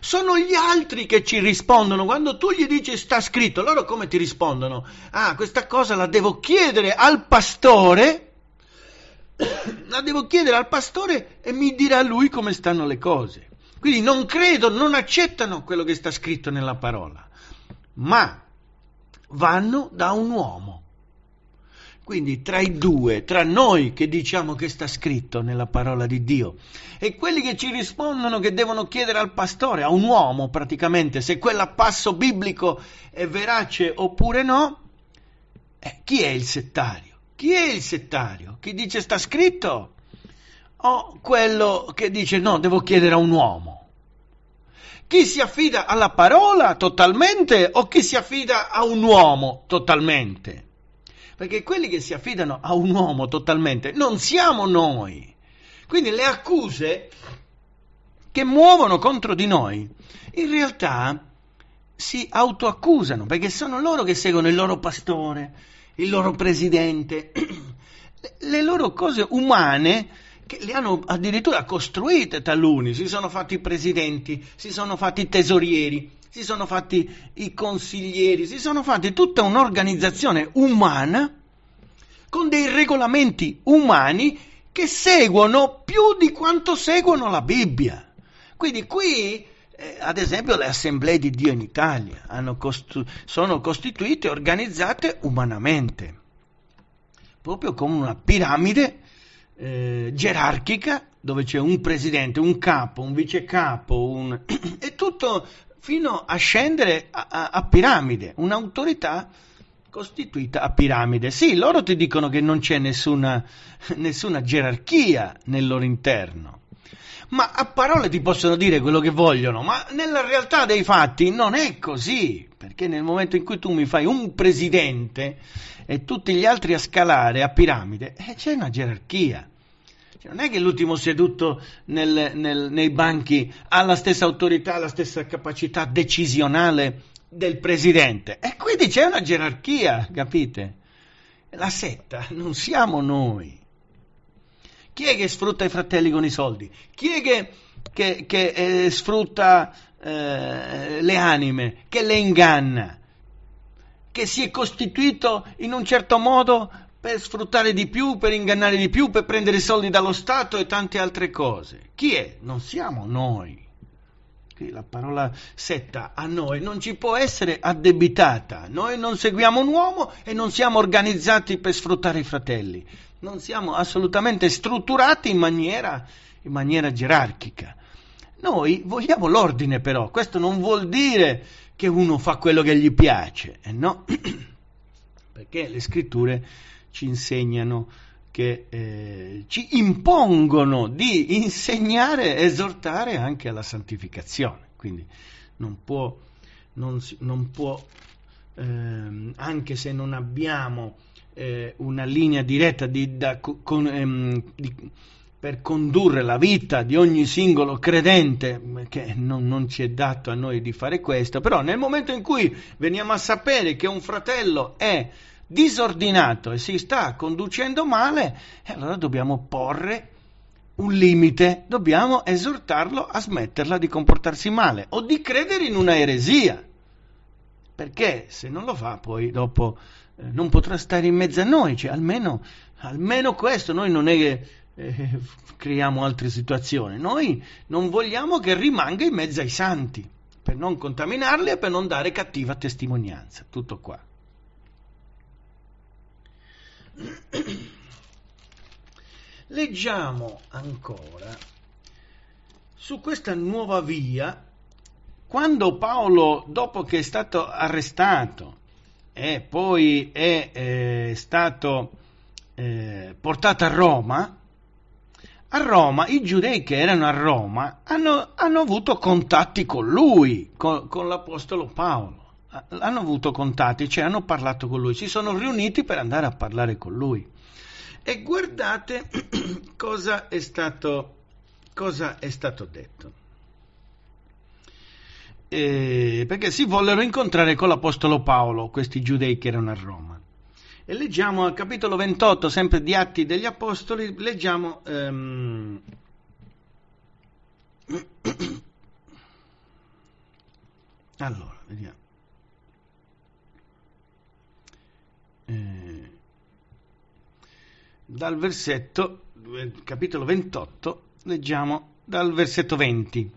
Sono gli altri che ci rispondono. Quando tu gli dici sta scritto, loro come ti rispondono? Ah, questa cosa la devo chiedere al pastore. La devo chiedere al pastore e mi dirà lui come stanno le cose. Quindi non credono, non accettano quello che sta scritto nella parola, ma vanno da un uomo quindi tra i due, tra noi che diciamo che sta scritto nella parola di Dio e quelli che ci rispondono che devono chiedere al pastore, a un uomo praticamente, se quell'appasso biblico è verace oppure no, eh, chi è il settario? Chi è il settario? Chi dice sta scritto? O quello che dice no, devo chiedere a un uomo? Chi si affida alla parola totalmente o chi si affida a un uomo totalmente? perché quelli che si affidano a un uomo totalmente non siamo noi. Quindi le accuse che muovono contro di noi in realtà si autoaccusano perché sono loro che seguono il loro pastore, il loro presidente, le loro cose umane che le hanno addirittura costruite taluni, si sono fatti presidenti, si sono fatti tesorieri si sono fatti i consiglieri, si sono fatti tutta un'organizzazione umana con dei regolamenti umani che seguono più di quanto seguono la Bibbia. Quindi qui, eh, ad esempio, le assemblee di Dio in Italia costu- sono costituite e organizzate umanamente, proprio come una piramide eh, gerarchica dove c'è un presidente, un capo, un vice capo, un... è tutto fino a scendere a, a, a piramide, un'autorità costituita a piramide. Sì, loro ti dicono che non c'è nessuna, nessuna gerarchia nel loro interno. Ma a parole ti possono dire quello che vogliono, ma nella realtà dei fatti non è così, perché nel momento in cui tu mi fai un presidente e tutti gli altri a scalare a piramide, eh, c'è una gerarchia. Cioè, non è che l'ultimo seduto nel, nel, nei banchi ha la stessa autorità, la stessa capacità decisionale del presidente. E quindi c'è una gerarchia, capite? La setta non siamo noi. Chi è che sfrutta i fratelli con i soldi? Chi è che, che, che eh, sfrutta eh, le anime, che le inganna? Che si è costituito in un certo modo per sfruttare di più, per ingannare di più, per prendere soldi dallo Stato e tante altre cose. Chi è? Non siamo noi. Qui la parola setta a noi non ci può essere addebitata. Noi non seguiamo un uomo e non siamo organizzati per sfruttare i fratelli. Non siamo assolutamente strutturati in maniera, in maniera gerarchica. Noi vogliamo l'ordine però, questo non vuol dire che uno fa quello che gli piace, eh no? Perché le scritture ci insegnano che eh, ci impongono di insegnare, esortare anche alla santificazione. Quindi non può, non, non può ehm, anche se non abbiamo eh, una linea diretta di, da, con, ehm, di, per condurre la vita di ogni singolo credente, che non, non, ci è dato a noi di fare questo, però nel momento in cui veniamo a sapere che un fratello è disordinato e si sta conducendo male, allora dobbiamo porre un limite, dobbiamo esortarlo a smetterla di comportarsi male o di credere in una eresia, perché se non lo fa poi dopo eh, non potrà stare in mezzo a noi, cioè almeno, almeno questo, noi non è che eh, creiamo altre situazioni, noi non vogliamo che rimanga in mezzo ai santi, per non contaminarli e per non dare cattiva testimonianza, tutto qua. Leggiamo ancora su questa nuova via quando Paolo, dopo che è stato arrestato e poi è eh, stato eh, portato a Roma, a Roma i giudei che erano a Roma hanno, hanno avuto contatti con lui, con, con l'Apostolo Paolo hanno avuto contatti, cioè hanno parlato con lui, si sono riuniti per andare a parlare con lui. E guardate cosa è stato, cosa è stato detto. Eh, perché si vollero incontrare con l'Apostolo Paolo, questi giudei che erano a Roma. E leggiamo al capitolo 28, sempre di Atti degli Apostoli, leggiamo... Ehm, allora, vediamo. Mm. dal versetto, capitolo 28, leggiamo dal versetto 20.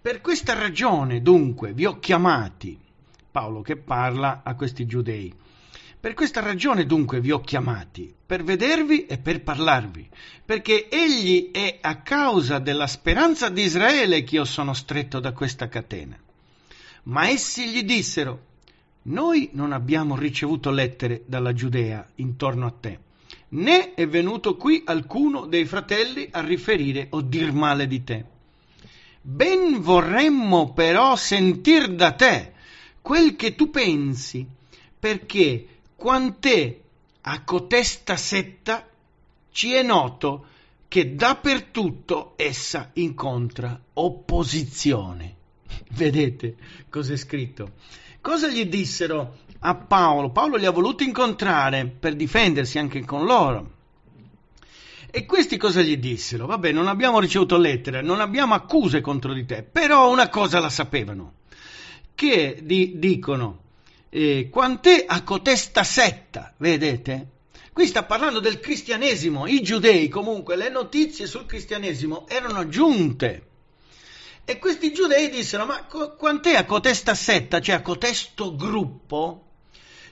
Per questa ragione, dunque, vi ho chiamati, Paolo che parla a questi giudei, per questa ragione dunque vi ho chiamati, per vedervi e per parlarvi, perché egli è a causa della speranza di Israele che io sono stretto da questa catena. Ma essi gli dissero, noi non abbiamo ricevuto lettere dalla Giudea intorno a te, né è venuto qui alcuno dei fratelli a riferire o dir male di te. Ben vorremmo però sentir da te quel che tu pensi, perché quant'è a cotesta setta ci è noto che dappertutto essa incontra opposizione. Vedete cos'è scritto? Cosa gli dissero a Paolo? Paolo li ha voluti incontrare per difendersi anche con loro. E questi cosa gli dissero? Vabbè, non abbiamo ricevuto lettere, non abbiamo accuse contro di te, però una cosa la sapevano, che di, dicono, eh, quant'è a cotesta setta, vedete? Qui sta parlando del cristianesimo, i giudei comunque, le notizie sul cristianesimo erano giunte e questi giudei dissero, ma co- quant'è a cotesta setta, cioè a cotesto gruppo?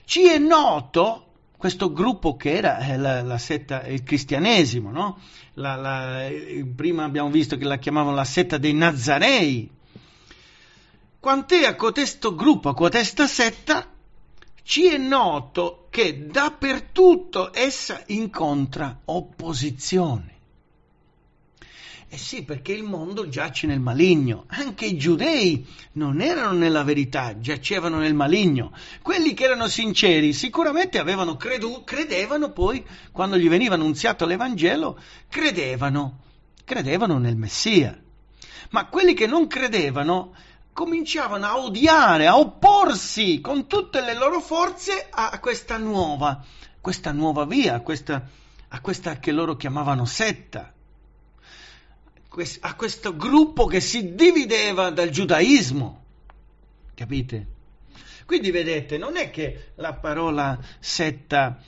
Ci è noto questo gruppo che era eh, la, la setta, eh, il cristianesimo, no? la, la, eh, prima abbiamo visto che la chiamavano la setta dei Nazarei. Quant'è a cotesto gruppo, a cotesta setta, ci è noto che dappertutto essa incontra opposizione. Eh sì, perché il mondo giace nel maligno. Anche i giudei non erano nella verità, giacevano nel maligno. Quelli che erano sinceri sicuramente avevano credu- credevano poi, quando gli veniva annunziato l'Evangelo, credevano, credevano nel Messia. Ma quelli che non credevano cominciavano a odiare, a opporsi con tutte le loro forze a questa nuova, questa nuova via, a questa, a questa che loro chiamavano setta a questo gruppo che si divideva dal giudaismo. Capite? Quindi vedete, non è che la parola setta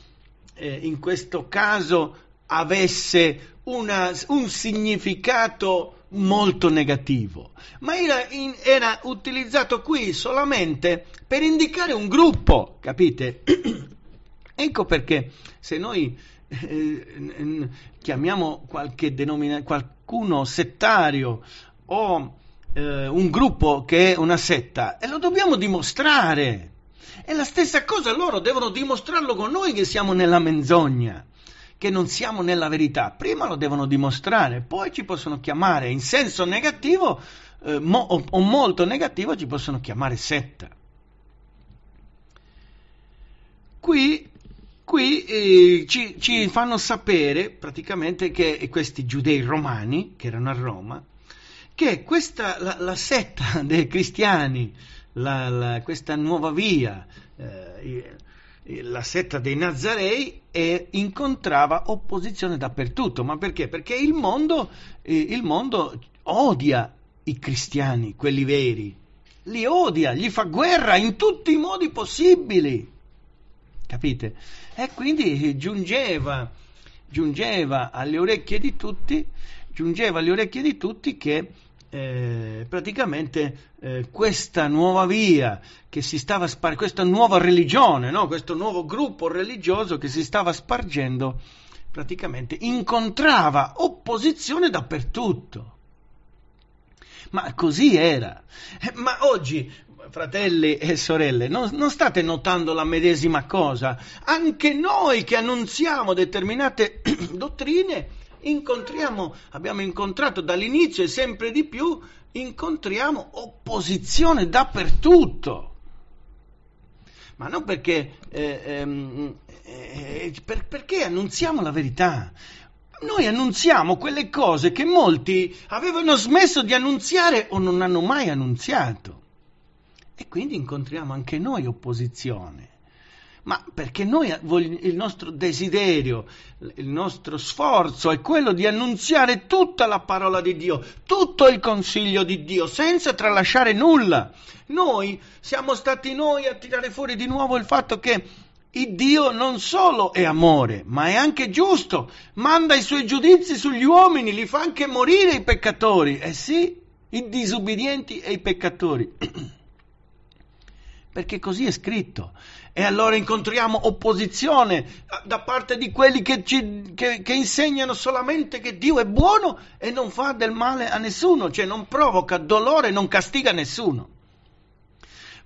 eh, in questo caso avesse una, un significato molto negativo, ma era, in, era utilizzato qui solamente per indicare un gruppo, capite? ecco perché se noi eh, chiamiamo qualche denominazione, qual- qualcuno settario o eh, un gruppo che è una setta e lo dobbiamo dimostrare. È la stessa cosa loro devono dimostrarlo con noi che siamo nella menzogna, che non siamo nella verità. Prima lo devono dimostrare, poi ci possono chiamare in senso negativo eh, mo, o, o molto negativo, ci possono chiamare setta. Qui qui eh, ci, ci, fanno sapere praticamente che questi giudei romani che erano a Roma, che questa, la, la setta dei cristiani, la, la, questa nuova via, eh, la setta dei Nazarei eh, incontrava opposizione dappertutto. Ma perché? Perché il mondo, eh, il mondo odia i cristiani, quelli veri, li odia, gli fa guerra in tutti i modi possibili capite? E quindi giungeva, giungeva alle orecchie di tutti, giungeva alle orecchie di tutti che eh, praticamente eh, questa nuova via che si stava spargendo, questa nuova religione, no? questo nuovo gruppo religioso che si stava spargendo, praticamente incontrava opposizione dappertutto. Ma così era. Eh, ma oggi fratelli e sorelle, non, non, state notando la medesima cosa? Anche noi che annunziamo determinate dottrine, incontriamo, abbiamo incontrato dall'inizio e sempre di più, incontriamo opposizione dappertutto. Ma non perché, eh, ehm, eh, eh, per, perché annunziamo la verità noi annunziamo quelle cose che molti avevano smesso di annunziare o non hanno mai annunziato. E quindi incontriamo anche noi opposizione. Ma perché noi, il nostro desiderio, il nostro sforzo è quello di annunziare tutta la parola di Dio, tutto il consiglio di Dio, senza tralasciare nulla. Noi siamo stati noi a tirare fuori di nuovo il fatto che il Dio non solo è amore, ma è anche giusto, manda i suoi giudizi sugli uomini, li fa anche morire i peccatori, eh sì, i disubbidienti e i peccatori. perché così è scritto. E allora incontriamo opposizione eh, da parte di quelli che, ci, che, che, insegnano solamente che Dio è buono e non fa del male a nessuno, cioè non provoca dolore, non castiga nessuno.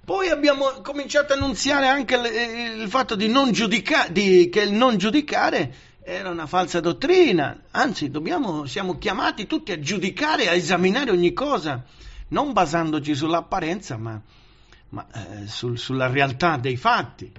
Poi abbiamo cominciato a annunziare anche il, fatto di non giudica, di, che il non giudicare era una falsa dottrina, anzi dobbiamo, siamo chiamati tutti a giudicare, a esaminare ogni cosa, non basandoci sull'apparenza, ma ma eh, sul, sulla realtà dei fatti.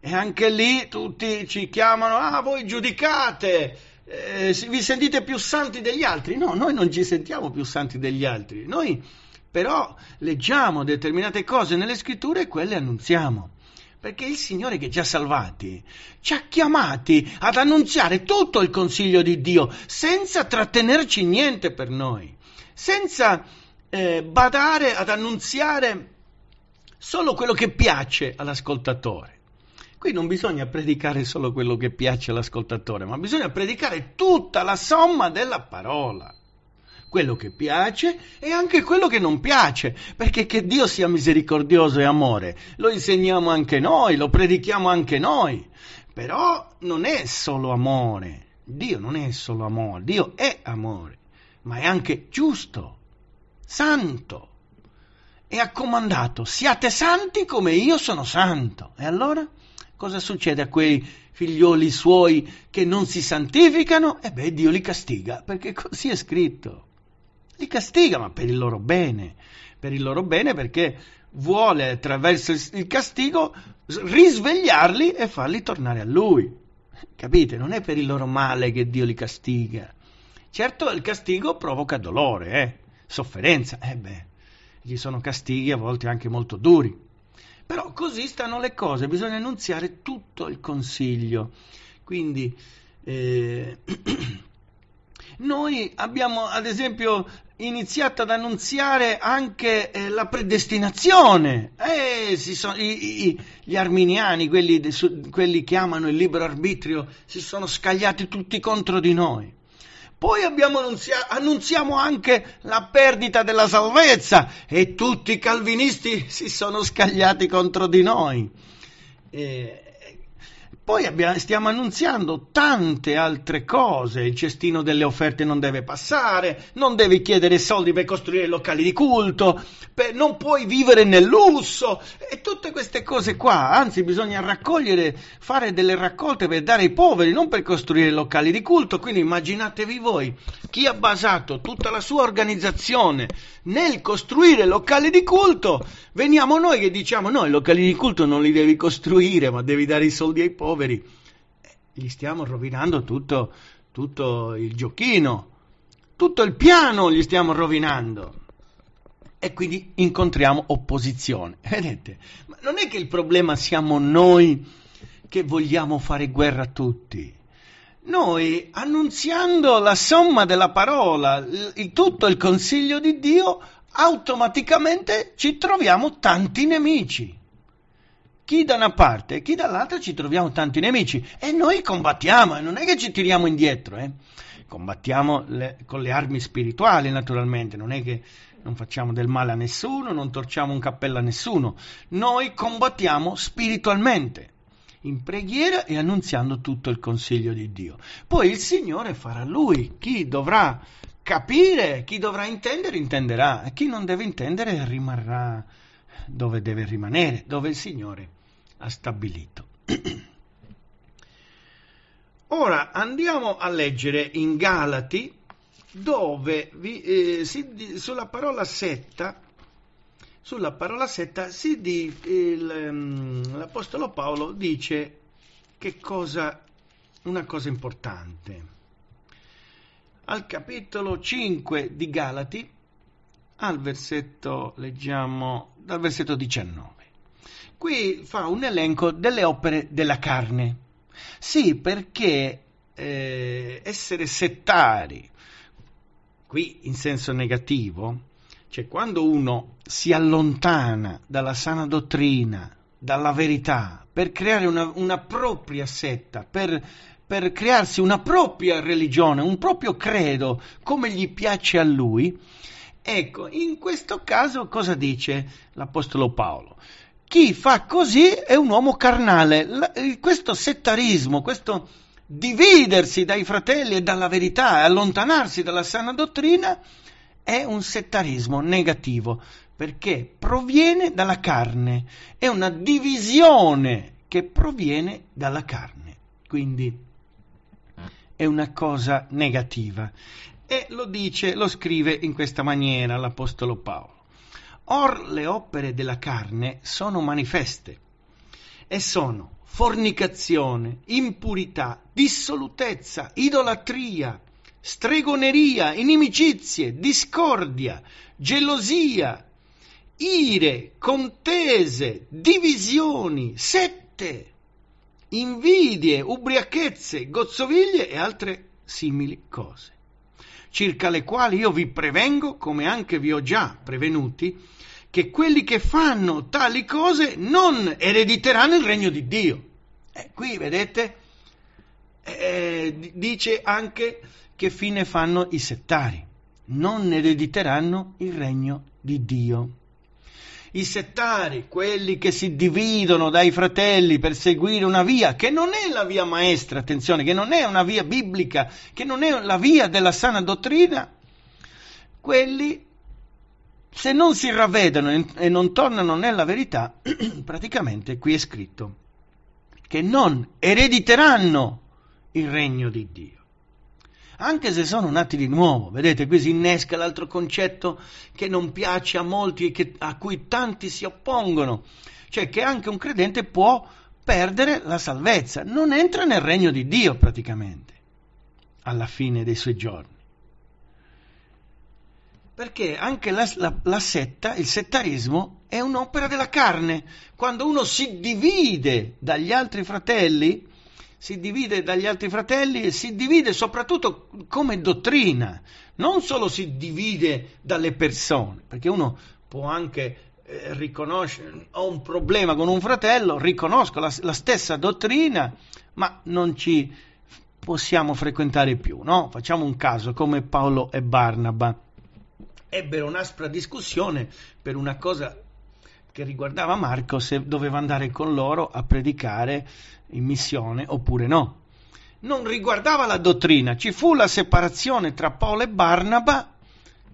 E anche lì tutti ci chiamano, ah voi giudicate, eh, vi sentite più santi degli altri. No, noi non ci sentiamo più santi degli altri, noi però leggiamo determinate cose nelle scritture e quelle annunziamo. Perché il Signore che ci ha salvati ci ha chiamati ad annunziare tutto il consiglio di Dio senza trattenerci niente per noi, senza eh, badare ad annunziare solo quello che piace all'ascoltatore. Qui non bisogna predicare solo quello che piace all'ascoltatore, ma bisogna predicare tutta la somma della parola. Quello che piace e anche quello che non piace, perché che Dio sia misericordioso e amore, lo insegniamo anche noi, lo predichiamo anche noi. Però non è solo amore, Dio non è solo amore, Dio è amore, ma è anche giusto, santo e ha comandato siate santi come io sono santo. E allora cosa succede a quei figlioli suoi che non si santificano? E beh, Dio li castiga, perché così è scritto. Li castiga, ma per il loro bene, per il loro bene perché vuole attraverso il castigo risvegliarli e farli tornare a lui. Capite? Non è per il loro male che Dio li castiga. Certo, il castigo provoca dolore, eh? sofferenza, eh beh, ci sono castighi a volte anche molto duri. Però così stanno le cose, bisogna annunziare tutto il consiglio. Quindi eh, noi abbiamo ad esempio iniziato ad annunziare anche eh, la predestinazione. Eh, sono, i, i, gli arminiani, quelli, de, su, quelli che amano il libero arbitrio, si sono scagliati tutti contro di noi. Poi annunzia- annunziamo anche la perdita della salvezza e tutti i calvinisti si sono scagliati contro di noi. E eh, poi abbiamo, stiamo annunziando tante altre cose, il cestino delle offerte non deve passare, non devi chiedere soldi per costruire locali di culto, per, non puoi vivere nel lusso e tutte queste cose qua, anzi bisogna raccogliere, fare delle raccolte per dare ai poveri, non per costruire locali di culto, quindi immaginatevi voi chi ha basato tutta la sua organizzazione nel costruire locali di culto veniamo noi che diciamo no, i locali di culto non li devi costruire, ma devi dare i soldi ai poveri. Gli stiamo rovinando tutto, tutto il giochino, tutto il piano gli stiamo rovinando. E quindi incontriamo opposizione. Vedete? Eh, ma non è che il problema siamo noi che vogliamo fare guerra a tutti noi annunziando la somma della parola, il, tutto il consiglio di Dio, automaticamente ci troviamo tanti nemici. Chi da una parte e chi dall'altra ci troviamo tanti nemici e noi combattiamo, non è che ci tiriamo indietro, eh? combattiamo le, con le armi spirituali naturalmente, non è che non facciamo del male a nessuno, non torciamo un cappello a nessuno, noi combattiamo spiritualmente in preghiera e annunziando tutto il consiglio di Dio. Poi il Signore farà lui, chi dovrà capire, chi dovrà intendere, intenderà, e chi non deve intendere rimarrà dove deve rimanere, dove il Signore ha stabilito. Ora andiamo a leggere in Galati dove vi, eh, si, sulla parola setta sulla parola setta si di, il, ehm, l'Apostolo Paolo dice che cosa, una cosa importante. Al capitolo 5 di Galati, al versetto, leggiamo dal versetto 19. Qui fa un elenco delle opere della carne. Sì, perché eh, essere settari, qui in senso negativo, cioè, quando uno si allontana dalla sana dottrina, dalla verità, per creare una, una propria setta, per, per crearsi una propria religione, un proprio credo, come gli piace a lui, ecco, in questo caso cosa dice l'Apostolo Paolo? Chi fa così è un uomo carnale. questo settarismo, questo dividersi dai fratelli e dalla verità, allontanarsi dalla sana dottrina, è un settarismo negativo perché proviene dalla carne, è una divisione che proviene dalla carne, quindi è una cosa negativa. E lo dice, lo scrive in questa maniera l'Apostolo Paolo. Or le opere della carne sono manifeste e sono fornicazione, impurità, dissolutezza, idolatria, stregoneria, inimicizie, discordia, gelosia, ire, contese, divisioni, sette, invidie, ubriachezze, gozzoviglie e altre simili cose, circa le quali io vi prevengo, come anche vi ho già prevenuti, che quelli che fanno tali cose non erediteranno il regno di Dio. E eh, qui vedete, eh, dice anche che fine fanno i settari? Non erediteranno il regno di Dio. I settari, quelli che si dividono dai fratelli per seguire una via che non è la via maestra, attenzione, che non è una via biblica, che non è la via della sana dottrina, quelli se non si ravvedono e non tornano nella verità, praticamente qui è scritto che non erediteranno il regno di Dio anche se sono nati di nuovo. Vedete, qui si innesca l'altro concetto che non piace a molti e che, a cui tanti si oppongono, cioè che anche un credente può perdere la salvezza, non entra nel regno di Dio praticamente alla fine dei suoi giorni. Perché anche la, la, la setta, il settarismo, è un'opera della carne. Quando uno si divide dagli altri fratelli, si divide dagli altri fratelli e si divide soprattutto come dottrina, non solo si divide dalle persone, perché uno può anche eh, riconoscere, ho un problema con un fratello, riconosco la, la stessa dottrina, ma non ci possiamo frequentare più, no? Facciamo un caso come Paolo e Barnaba ebbero un'aspra discussione per una cosa che riguardava Marco se doveva andare con loro a predicare in missione oppure no. Non riguardava la dottrina, ci fu la separazione tra Paolo e Barnaba,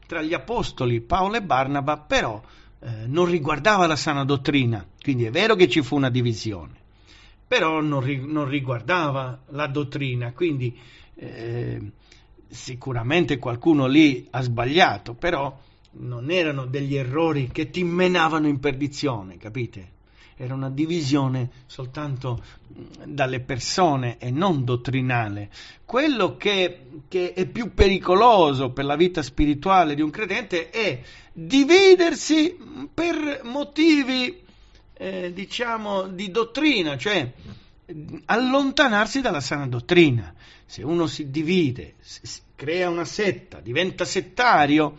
tra gli apostoli Paolo e Barnaba, però eh, non riguardava la sana dottrina, quindi è vero che ci fu una divisione, però non, ri- non riguardava la dottrina, quindi eh, sicuramente qualcuno lì ha sbagliato, però non erano degli errori che ti menavano in perdizione, capite? era una divisione soltanto mm, dalle persone e non dottrinale. Quello che, che è più pericoloso per la vita spirituale di un credente è dividersi mm, per motivi, eh, diciamo, di dottrina, cioè mm, allontanarsi dalla sana dottrina. Se uno si divide, si crea una setta, diventa settario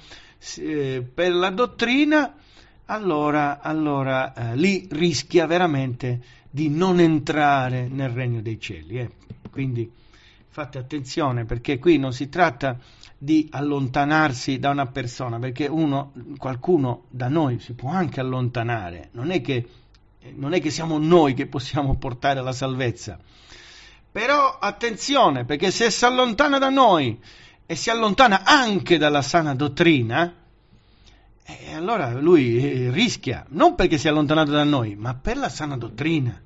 eh, per la dottrina, allora, allora eh, lì rischia veramente di non entrare nel regno dei cieli. Eh. Quindi fate attenzione perché qui non si tratta di allontanarsi da una persona, perché uno, qualcuno da noi si può anche allontanare, non è che, eh, non è che siamo noi che possiamo portare la salvezza. Però attenzione, perché se si allontana da noi e si allontana anche dalla sana dottrina, e eh, allora lui eh, rischia, non perché si è allontanato da noi, ma per la sana dottrina.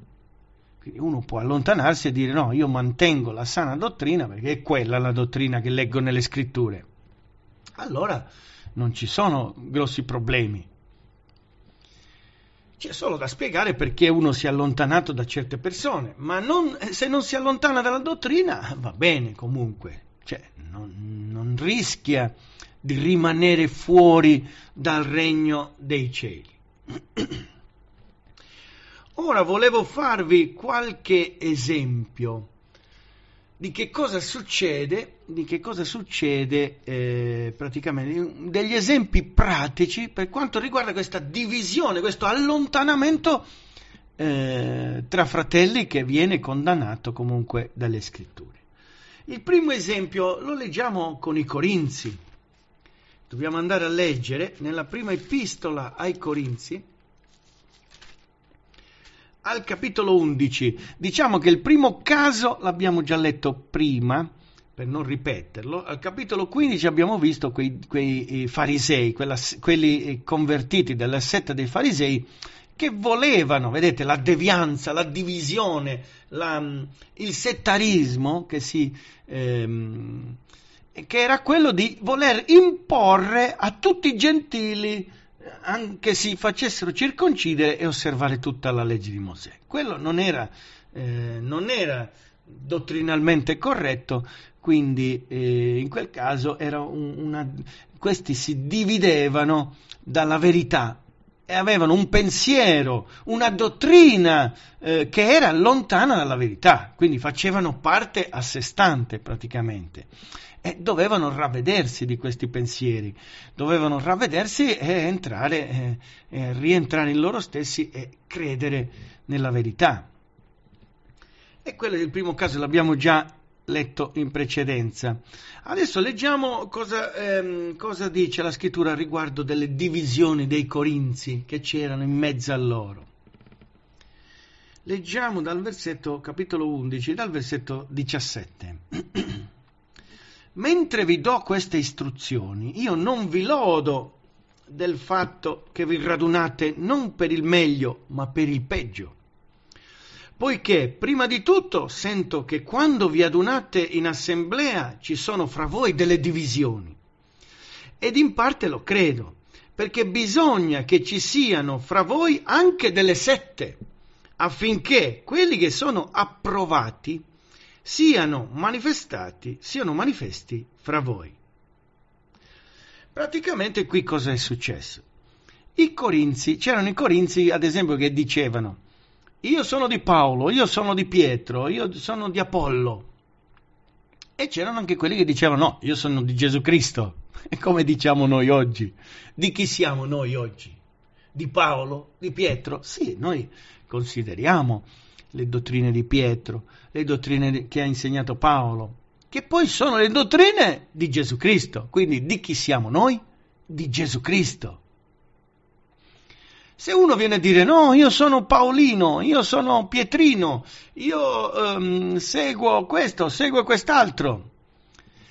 Quindi uno può allontanarsi e dire no, io mantengo la sana dottrina perché è quella la dottrina che leggo nelle scritture. Allora non ci sono grossi problemi. C'è solo da spiegare perché uno si è allontanato da certe persone, ma non, eh, se non si allontana dalla dottrina va bene comunque, cioè non, non rischia di rimanere fuori dal regno dei cieli. Ora volevo farvi qualche esempio di che cosa succede, che cosa succede eh, praticamente, degli esempi pratici per quanto riguarda questa divisione, questo allontanamento eh, tra fratelli che viene condannato comunque dalle scritture. Il primo esempio lo leggiamo con i Corinzi dobbiamo andare a leggere nella prima epistola ai Corinzi, al capitolo 11. Diciamo che il primo caso l'abbiamo già letto prima, per non ripeterlo, al capitolo 15 abbiamo visto quei, quei eh, farisei, quella, quelli eh, convertiti dalla setta dei farisei, che volevano, vedete, la devianza, la divisione, la, mm, il settarismo che si, ehm, che era quello di voler imporre a tutti i gentili anche si facessero circoncidere e osservare tutta la legge di Mosè. Quello non era, eh, non era dottrinalmente corretto, quindi eh, in quel caso un, una, questi si dividevano dalla verità e avevano un pensiero, una dottrina eh, che era lontana dalla verità, quindi facevano parte a sé stante praticamente eh, dovevano ravvedersi di questi pensieri, dovevano ravvedersi e entrare, eh, rientrare in loro stessi e credere nella verità. E quello è il primo caso, l'abbiamo già letto in precedenza. Adesso leggiamo cosa, ehm, cosa dice la scrittura riguardo delle divisioni dei Corinzi che c'erano in mezzo a loro. Leggiamo dal versetto capitolo 11, dal versetto 17. mentre vi do queste istruzioni, io non vi lodo del fatto che vi radunate non per il meglio, ma per il peggio. Poiché, prima di tutto, sento che quando vi adunate in assemblea ci sono fra voi delle divisioni. Ed in parte lo credo, perché bisogna che ci siano fra voi anche delle sette, affinché quelli che sono approvati siano manifestati, siano manifesti fra voi. Praticamente qui cosa è successo? I corinzi, c'erano i corinzi ad esempio che dicevano io sono di Paolo, io sono di Pietro, io sono di Apollo. E c'erano anche quelli che dicevano no, io sono di Gesù Cristo, E come diciamo noi oggi. Di chi siamo noi oggi? Di Paolo, di Pietro? Sì, noi consideriamo le dottrine di Pietro, le dottrine che ha insegnato Paolo, che poi sono le dottrine di Gesù Cristo. Quindi di chi siamo noi? Di Gesù Cristo. Se uno viene a dire no, io sono Paolino, io sono Pietrino, io ehm, seguo questo, seguo quest'altro,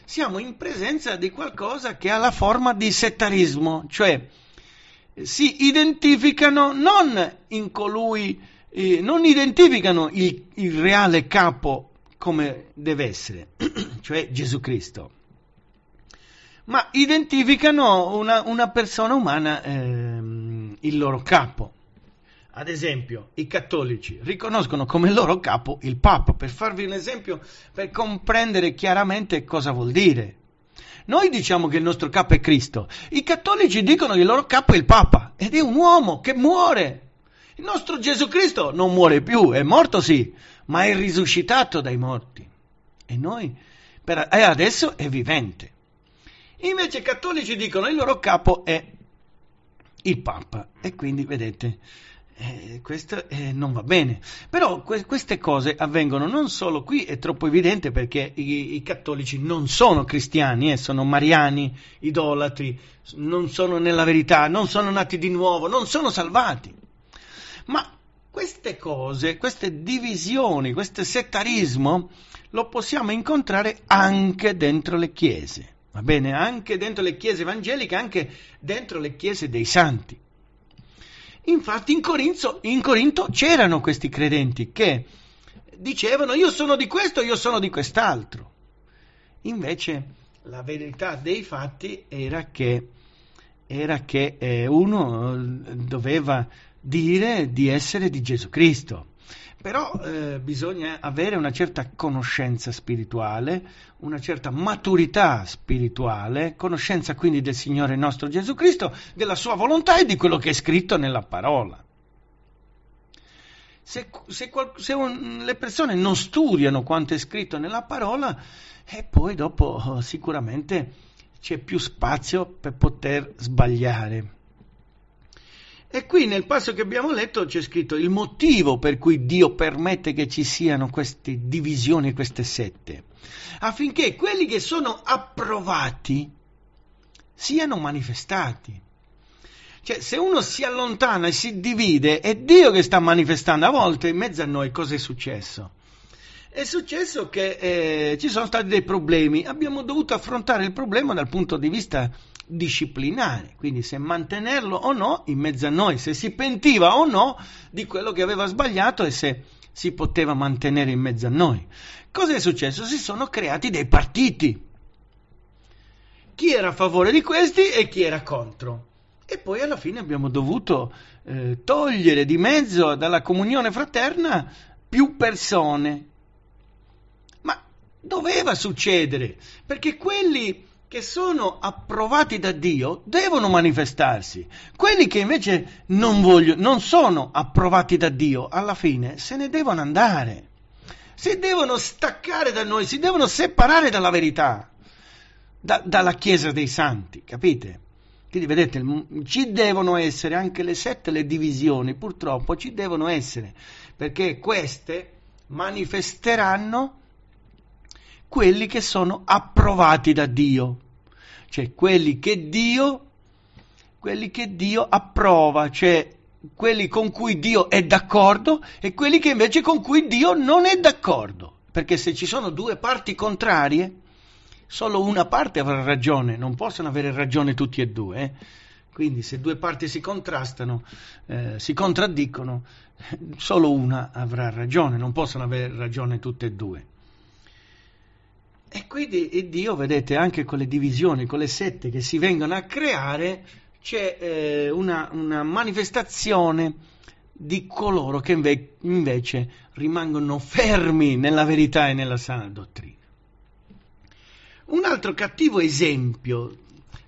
siamo in presenza di qualcosa che ha la forma di settarismo, cioè si identificano non in colui che eh, non identificano il, il reale capo come deve essere, cioè Gesù Cristo, ma identificano una, una persona umana, ehm, il loro capo. Ad esempio, i cattolici riconoscono come loro capo il Papa, per farvi un esempio, per comprendere chiaramente cosa vuol dire. Noi diciamo che il nostro capo è Cristo, i cattolici dicono che il loro capo è il Papa ed è un uomo che muore il nostro Gesù Cristo non muore più, è morto sì, ma è risuscitato dai morti. E noi, per, e adesso è vivente. Invece i cattolici dicono il loro capo è il Papa. E quindi, vedete, eh, questo eh, non va bene. Però que- queste cose avvengono non solo qui, è troppo evidente perché i, i cattolici non sono cristiani, eh, sono mariani, idolatri, non sono nella verità, non sono nati di nuovo, non sono salvati. Ma queste cose, queste divisioni, questo settarismo lo possiamo incontrare anche dentro le chiese, va bene? Anche dentro le chiese evangeliche, anche dentro le chiese dei santi. Infatti in Corinto, in Corinto c'erano questi credenti che dicevano io sono di questo, io sono di quest'altro. Invece la verità dei fatti era che, era che eh, uno doveva dire di essere di Gesù Cristo. Però eh, bisogna avere una certa conoscenza spirituale, una certa maturità spirituale, conoscenza quindi del Signore nostro Gesù Cristo, della sua volontà e di quello che è scritto nella parola. Se, se, se un, le persone non studiano quanto è scritto nella parola, e eh, poi dopo oh, sicuramente c'è più spazio per poter sbagliare. E qui nel passo che abbiamo letto c'è scritto il motivo per cui Dio permette che ci siano queste divisioni, queste sette, affinché quelli che sono approvati siano manifestati. Cioè, se uno si allontana e si divide, è Dio che sta manifestando. A volte in mezzo a noi cosa è successo? È successo che eh, ci sono stati dei problemi, abbiamo dovuto affrontare il problema dal punto di vista disciplinare, quindi se mantenerlo o no in mezzo a noi, se si pentiva o no di quello che aveva sbagliato e se si poteva mantenere in mezzo a noi. Cosa è successo? Si sono creati dei partiti. Chi era a favore di questi e chi era contro. E poi alla fine abbiamo dovuto eh, togliere di mezzo dalla comunione fraterna più persone. Ma doveva succedere, perché quelli che sono approvati da Dio devono manifestarsi. Quelli che invece non, voglio, non sono approvati da Dio, alla fine se ne devono andare. Si devono staccare da noi, si devono separare dalla verità, da, dalla Chiesa dei Santi, capite? Quindi vedete, ci devono essere anche le sette, le divisioni, purtroppo ci devono essere, perché queste manifesteranno quelli che sono approvati da Dio, cioè quelli che Dio, quelli che Dio approva, cioè quelli con cui Dio è d'accordo e quelli che invece con cui Dio non è d'accordo. Perché se ci sono due parti contrarie, solo una parte avrà ragione, non possono avere ragione tutti e due. Eh? Quindi se due parti si contrastano, eh, si contraddicono, eh, solo una avrà ragione, non possono avere ragione tutte e due. E quindi e Dio, vedete, anche con le divisioni, con le sette che si vengono a creare, c'è eh, una, una, manifestazione di coloro che inve- invece rimangono fermi nella verità e nella sana dottrina. Un altro cattivo esempio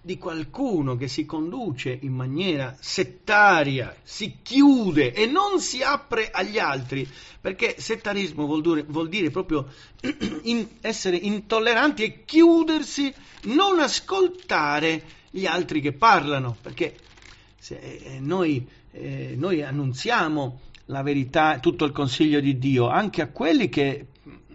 di qualcuno che si conduce in maniera settaria, si chiude e non si apre agli altri, perché settarismo vuol dire, vuol dire proprio in essere intolleranti e chiudersi, non ascoltare gli altri che parlano, perché eh, noi, eh, noi annunziamo la verità, tutto il consiglio di Dio anche a quelli che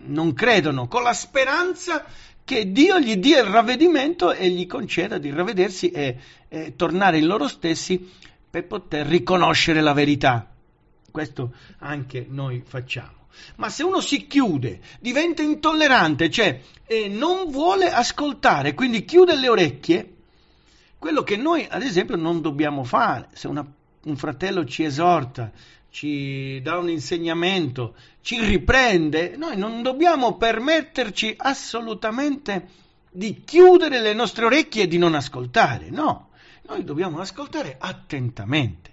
non credono, con la speranza che Dio gli dia il ravvedimento e gli conceda di ravvedersi e, e tornare in loro stessi per poter riconoscere la verità. Questo anche noi facciamo. Ma se uno si chiude, diventa intollerante, cioè eh, non vuole ascoltare, quindi chiude le orecchie, quello che noi ad esempio non dobbiamo fare, se una, un fratello ci esorta ci dà un insegnamento, ci riprende, noi non dobbiamo permetterci assolutamente di chiudere le nostre orecchie e di non ascoltare, no, noi dobbiamo ascoltare attentamente.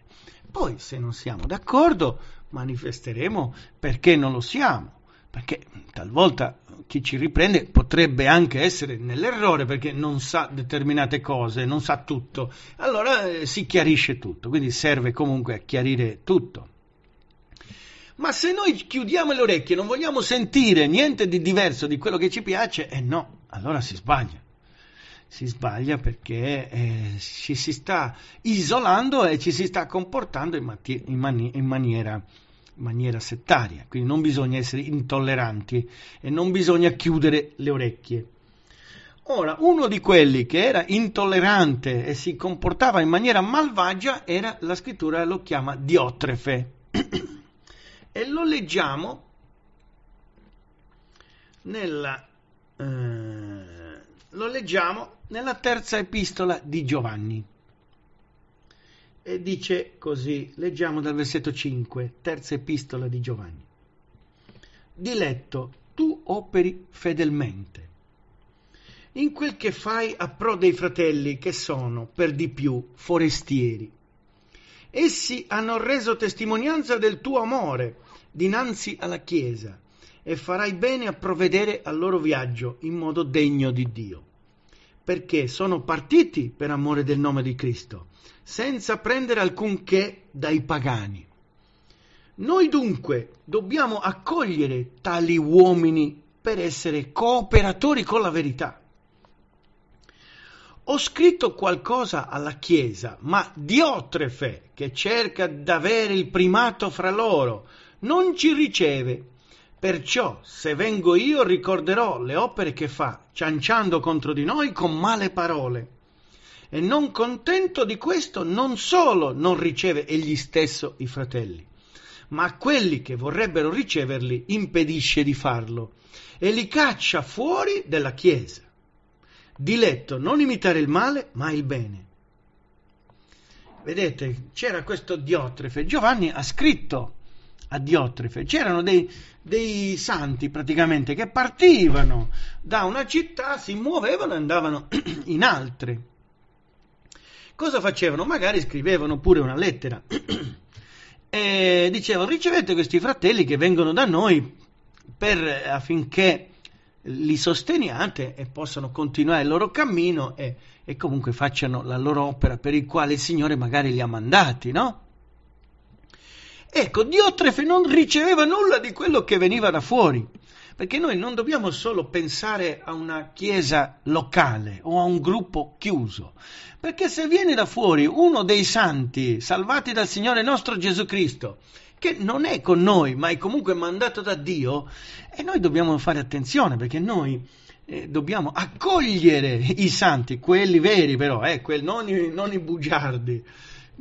Poi se non siamo d'accordo manifesteremo perché non lo siamo perché talvolta chi ci riprende potrebbe anche essere nell'errore perché non sa determinate cose, non sa tutto, allora eh, si chiarisce tutto, quindi serve comunque a chiarire tutto. Ma se noi chiudiamo le orecchie non vogliamo sentire niente di diverso di quello che ci piace, eh no, allora si sbaglia. Si sbaglia perché eh, ci si sta isolando e ci si sta comportando in, mati- in, mani- in maniera in maniera settaria, quindi non bisogna essere intolleranti e non bisogna chiudere le orecchie. Ora, uno di quelli che era intollerante e si comportava in maniera malvagia era, la scrittura lo chiama Diotrefe. e lo leggiamo nella, eh, lo leggiamo nella terza epistola di Giovanni. E dice così, leggiamo dal versetto 5, terza epistola di Giovanni. Diletto, tu operi fedelmente. In quel che fai a pro dei fratelli che sono, per di più, forestieri Essi hanno reso testimonianza del tuo amore dinanzi alla Chiesa e farai bene a provvedere al loro viaggio in modo degno di Dio, perché sono partiti per amore del nome di Cristo, senza prendere alcunché dai pagani. Noi dunque dobbiamo accogliere tali uomini per essere cooperatori con la verità ho scritto qualcosa alla Chiesa, ma Diotrefe, che cerca d'avere il primato fra loro, non ci riceve. Perciò, se vengo io, ricorderò le opere che fa, cianciando contro di noi con male parole. E non contento di questo, non solo non riceve egli stesso i fratelli, ma a quelli che vorrebbero riceverli impedisce di farlo e li caccia fuori della Chiesa diletto non imitare il male, ma il bene. Vedete, c'era questo Diotrefe. Giovanni ha scritto a Diotrefe. c'erano dei, dei santi praticamente che partivano da una città, si muovevano e andavano in altre. Cosa facevano? Magari scrivevano pure una lettera e dicevano ricevete questi fratelli che vengono da noi per, affinché li sosteniate e possano continuare il loro cammino e, e, comunque facciano la loro opera per il quale il Signore magari li ha mandati, no? Ecco, Diotrefe non riceveva nulla di quello che veniva da fuori, perché noi non dobbiamo solo pensare a una chiesa locale o a un gruppo chiuso, perché se viene da fuori uno dei santi salvati dal Signore nostro Gesù Cristo che non è con noi, ma è comunque mandato da Dio, e noi dobbiamo fare attenzione perché noi eh, dobbiamo accogliere i santi, quelli veri però, eh, quelli, non, i, non i bugiardi,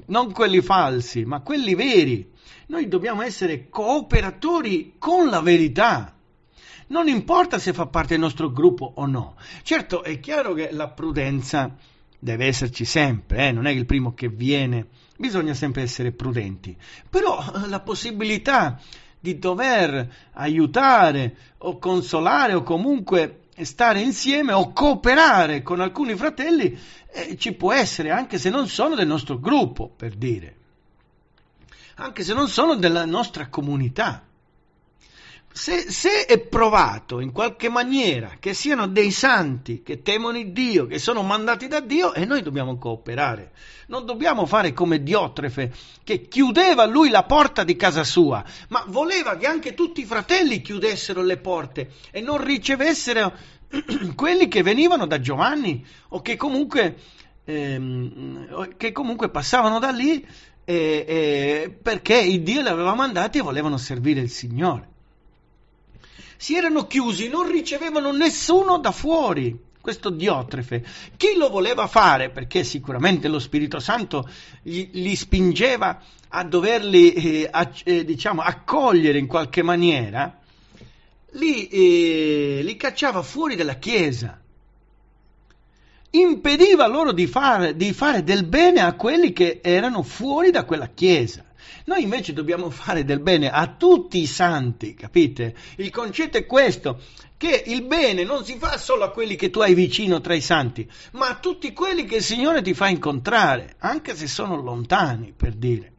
non quelli falsi, ma quelli veri. Noi dobbiamo essere cooperatori con la verità non importa se fa parte del nostro gruppo o no. Certo, è chiaro che la prudenza deve esserci sempre, eh? non è il primo che viene Bisogna sempre essere prudenti, però eh, la possibilità di dover aiutare o consolare o comunque stare insieme o cooperare con alcuni fratelli eh, ci può essere anche se non sono del nostro gruppo, per dire, anche se non sono della nostra comunità se, se, è provato in qualche maniera che siano dei santi che temono il Dio, che sono mandati da Dio, e noi dobbiamo cooperare. Non dobbiamo fare come Diotrefe, che chiudeva lui la porta di casa sua, ma voleva che anche tutti i fratelli chiudessero le porte e non ricevessero quelli che venivano da Giovanni o che comunque, ehm, che comunque passavano da lì eh, eh, perché il Dio li aveva mandati e volevano servire il Signore si erano chiusi, non ricevevano nessuno da fuori. Questo Diotrefe, chi lo voleva fare? Perché sicuramente lo Spirito Santo gli, li spingeva a doverli eh, a, eh, diciamo, accogliere in qualche maniera, li, eh, li cacciava fuori dalla Chiesa impediva loro di fare, di fare, del bene a quelli che erano fuori da quella chiesa. Noi invece dobbiamo fare del bene a tutti i santi, capite? Il concetto è questo, che il bene non si fa solo a quelli che tu hai vicino tra i santi, ma a tutti quelli che il Signore ti fa incontrare, anche se sono lontani, per dire.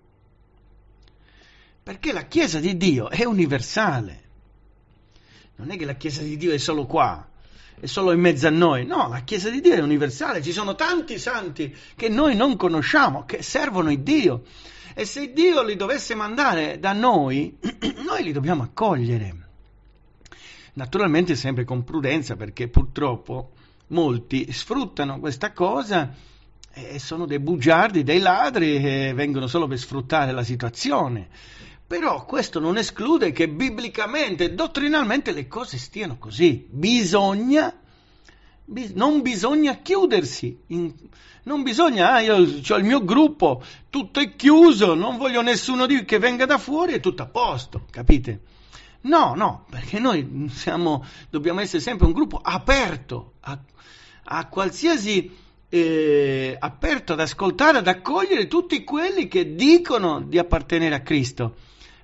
Perché la Chiesa di Dio è universale. Non è che la Chiesa di Dio è solo qua, è solo in mezzo a noi. No, la Chiesa di Dio è universale, ci sono tanti santi che noi non conosciamo, che servono il Dio, e se Dio li dovesse mandare da noi, noi li dobbiamo accogliere. Naturalmente sempre con prudenza perché purtroppo molti sfruttano questa cosa e sono dei bugiardi, dei ladri che vengono solo per sfruttare la situazione. Però questo non esclude che biblicamente, dottrinalmente le cose stiano così. Bisogna, non bisogna chiudersi in, non bisogna, ah, io ho il mio gruppo, tutto è chiuso, non voglio nessuno di, che venga da fuori, è tutto a posto, capite? No, no, perché noi siamo, dobbiamo essere sempre un gruppo aperto a, a qualsiasi, eh, aperto ad ascoltare, ad accogliere tutti quelli che dicono di appartenere a Cristo,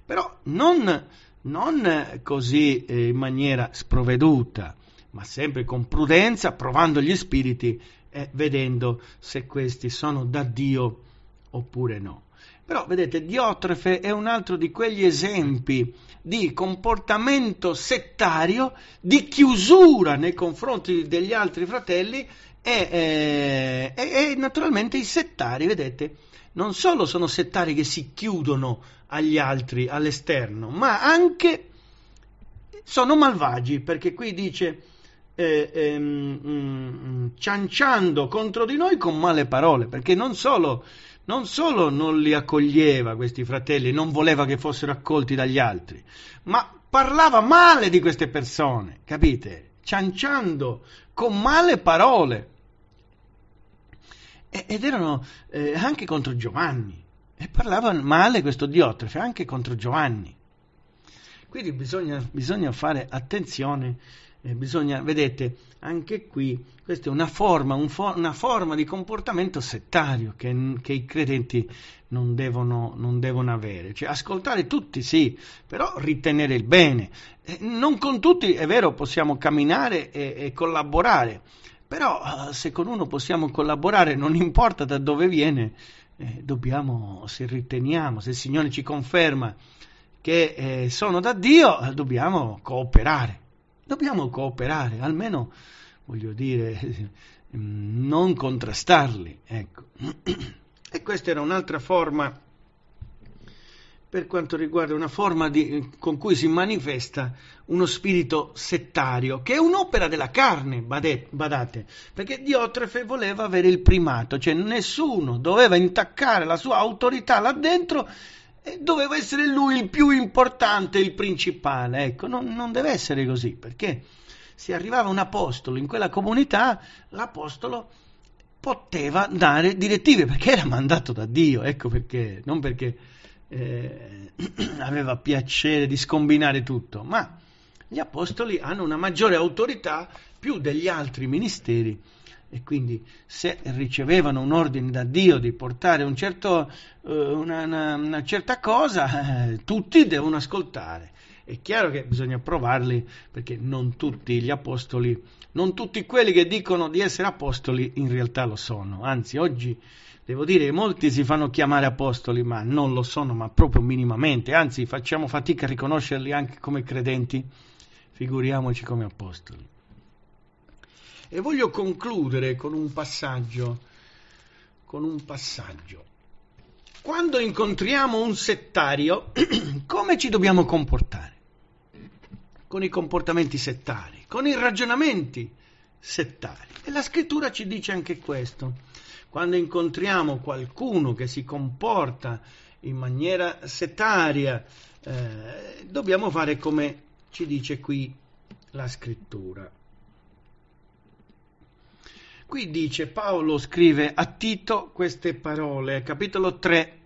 però non, non così eh, in maniera sprovveduta, ma sempre con prudenza, provando gli spiriti eh, vedendo se questi sono da Dio oppure no. Però vedete, Diotrefe è un altro di quegli esempi di comportamento settario, di chiusura nei confronti degli altri fratelli e, eh, e, e naturalmente i settari, vedete, non solo sono settari che si chiudono agli altri all'esterno, ma anche sono malvagi, perché qui dice eh, ehm, mm, mm, cianciando contro di noi con male parole, perché non solo, non solo non li accoglieva questi fratelli, non voleva che fossero accolti dagli altri, ma parlava male di queste persone, capite? Cianciando con male parole. E, ed erano eh, anche contro Giovanni. E parlava male questo Diotrefe anche contro Giovanni. Quindi bisogna, bisogna fare attenzione eh, bisogna, vedete, anche qui questa è una forma, un fo- una forma di comportamento settario che, che i credenti non devono, non devono, avere. Cioè, ascoltare tutti, sì, però ritenere il bene. Eh, non con tutti, è vero, possiamo camminare e, e collaborare, però eh, se con uno possiamo collaborare, non importa da dove viene, eh, dobbiamo, se riteniamo, se il Signore ci conferma che eh, sono da Dio, eh, dobbiamo cooperare. Dobbiamo cooperare, almeno, voglio dire, mm, non contrastarli. Ecco. E questa era un'altra forma, per quanto riguarda una forma di, con cui si manifesta uno spirito settario, che è un'opera della carne, badate, perché Diotrefe voleva avere il primato, cioè nessuno doveva intaccare la sua autorità là dentro doveva essere lui il più importante, il principale. Ecco, non, non deve essere così, perché se arrivava un apostolo in quella comunità, l'apostolo poteva dare direttive perché era mandato da Dio, ecco perché, non perché eh, aveva piacere di scombinare tutto, ma gli apostoli hanno una maggiore autorità più degli altri ministeri e quindi se ricevevano un ordine da Dio di portare un certo, eh, una, una, una, certa cosa, eh, tutti devono ascoltare. È chiaro che bisogna provarli perché non tutti gli apostoli, non tutti quelli che dicono di essere apostoli in realtà lo sono. Anzi, oggi devo dire che molti si fanno chiamare apostoli, ma non lo sono, ma proprio minimamente. Anzi, facciamo fatica a riconoscerli anche come credenti, figuriamoci come apostoli. E voglio concludere con un passaggio, con un passaggio. Quando incontriamo un settario, come ci dobbiamo comportare? Con i comportamenti settari, con i ragionamenti settari. E la scrittura ci dice anche questo. Quando incontriamo qualcuno che si comporta in maniera settaria, eh, dobbiamo fare come ci dice qui la scrittura. Qui dice Paolo scrive a Tito queste parole, capitolo 3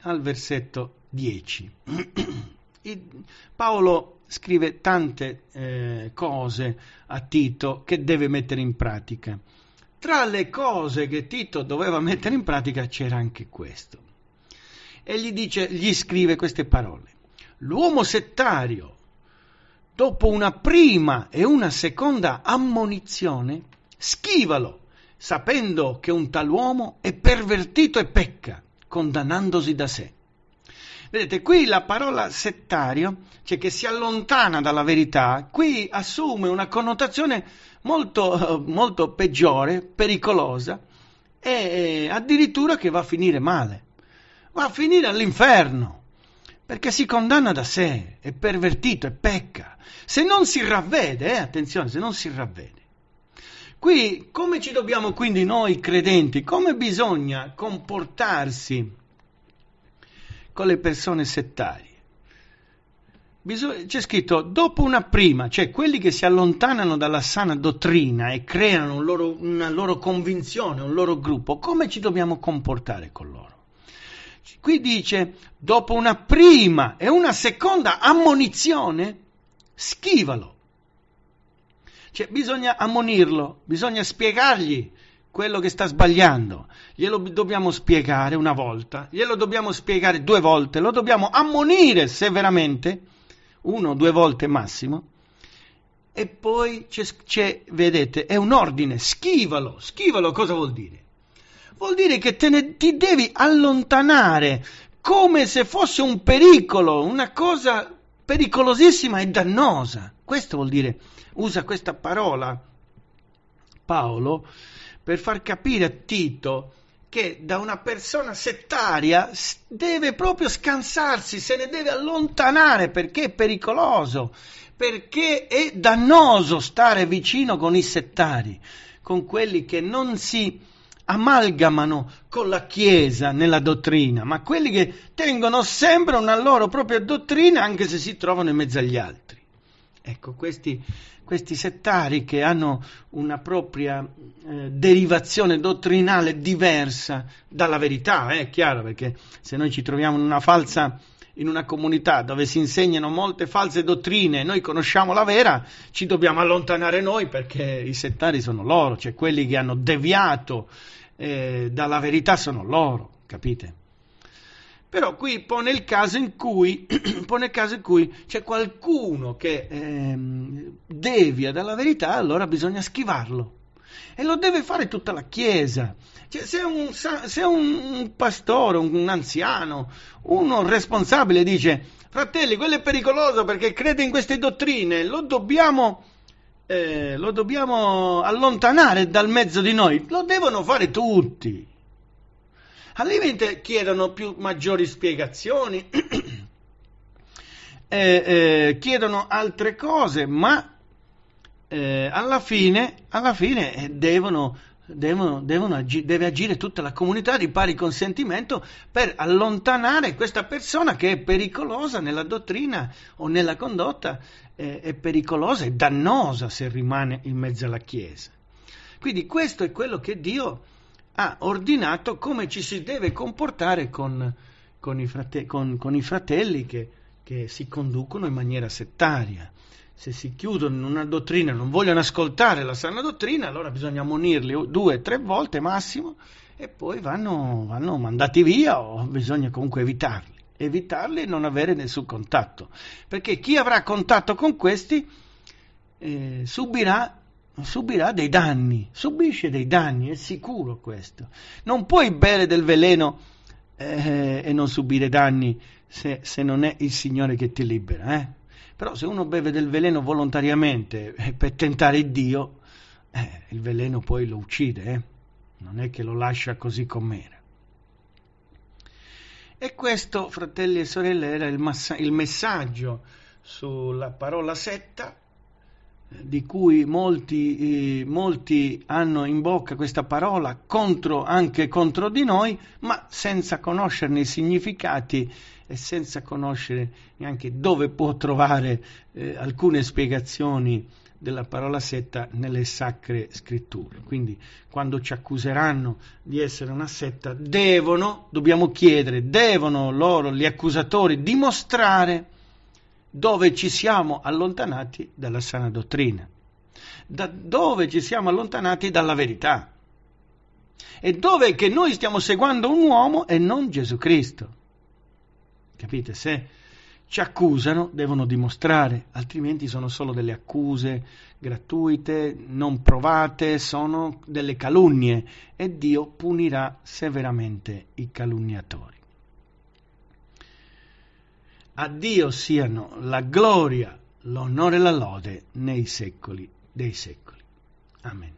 al versetto 10. Paolo scrive tante eh, cose a Tito che deve mettere in pratica. Tra le cose che Tito doveva mettere in pratica c'era anche questo. E gli, dice, gli scrive queste parole. L'uomo settario, dopo una prima e una seconda ammonizione, schivalo, sapendo che un tal uomo è pervertito e pecca, condannandosi da sé. Vedete, qui la parola settario, cioè che si allontana dalla verità, qui assume una connotazione molto, molto peggiore, pericolosa e addirittura che va a finire male, va a finire all'inferno perché si condanna da sé, è pervertito, è pecca. Se non si ravvede, eh, attenzione, se non si ravvede. Qui come ci dobbiamo quindi noi credenti, come bisogna comportarsi con le persone settarie? Bisog- c'è scritto dopo una prima, cioè quelli che si allontanano dalla sana dottrina e creano un loro, una loro convinzione, un loro gruppo, come ci dobbiamo comportare con loro? Qui dice dopo una prima e una seconda ammonizione, schivalo cioè, bisogna ammonirlo, bisogna spiegargli quello che sta sbagliando. Glielo dobbiamo spiegare una volta, glielo dobbiamo spiegare due volte, lo dobbiamo ammonire se veramente, uno o due volte massimo. E poi c'è, c'è, vedete, è un ordine, schivalo. Schivalo cosa vuol dire? Vuol dire che te ne, ti devi allontanare come se fosse un pericolo, una cosa pericolosissima e dannosa. Questo vuol dire usa questa parola Paolo per far capire a Tito che da una persona settaria deve proprio scansarsi, se ne deve allontanare perché è pericoloso, perché è dannoso stare vicino con i settari, con quelli che non si amalgamano con la Chiesa nella dottrina, ma quelli che tengono sempre una loro propria dottrina anche se si trovano in mezzo agli altri. Ecco, questi questi settari che hanno una propria eh, derivazione dottrinale diversa dalla verità, è eh, chiaro, perché se noi ci troviamo in una falsa in una comunità dove si insegnano molte false dottrine e noi conosciamo la vera, ci dobbiamo allontanare noi perché i settari sono loro, cioè quelli che hanno deviato eh, dalla verità sono loro, capite? Però qui pone il caso in cui, caso in cui c'è qualcuno che eh, devia dalla verità, allora bisogna schivarlo. E lo deve fare tutta la Chiesa. Cioè, se, un, se un pastore, un anziano, uno responsabile dice, fratelli, quello è pericoloso perché crede in queste dottrine, lo dobbiamo... Eh, lo dobbiamo allontanare dal mezzo di noi, lo devono fare tutti. Al limite chiedono più maggiori spiegazioni, eh, eh, chiedono altre cose, ma eh, alla, fine, alla fine eh, devono Devono, devono agi- deve agire tutta la comunità di pari consentimento per allontanare questa persona che è pericolosa nella dottrina o nella condotta, eh, è pericolosa e dannosa se rimane in mezzo alla Chiesa. Quindi questo è quello che Dio ha ordinato come ci si deve comportare con, con, i, frate- con, con i, fratelli che, che si conducono in maniera settaria se si chiudono in una dottrina, non vogliono ascoltare la sana dottrina, allora bisogna ammonirli due, tre volte massimo e poi vanno, vanno mandati via o bisogna comunque evitarli. Evitarli e non avere nessun contatto, perché chi avrà contatto con questi eh, subirà subirà dei danni, subisce dei danni, è sicuro questo. Non puoi bere del veleno eh, e non subire danni se, se, non è il Signore che ti libera. Eh? Però se uno beve del veleno volontariamente eh, per tentare Dio, eh, il veleno poi lo uccide, eh? non è che lo lascia così com'era. E questo, fratelli e sorelle, era il, massa- il messaggio sulla parola setta di cui molti, eh, molti, hanno in bocca questa parola contro, anche contro di noi, ma senza conoscerne i significati e senza conoscere neanche dove può trovare eh, alcune spiegazioni della parola setta nelle sacre scritture. Quindi quando ci accuseranno di essere una setta, devono, dobbiamo chiedere, devono loro, gli accusatori, dimostrare dove ci siamo allontanati dalla sana dottrina, da dove ci siamo allontanati dalla verità. E dove è che noi stiamo seguendo un uomo e non Gesù Cristo. Capite? Se ci accusano, devono dimostrare, altrimenti sono solo delle accuse gratuite, non provate, sono delle calunnie e Dio punirà severamente i calunniatori. A Dio siano la gloria, l'onore e la lode nei secoli dei secoli. Amen.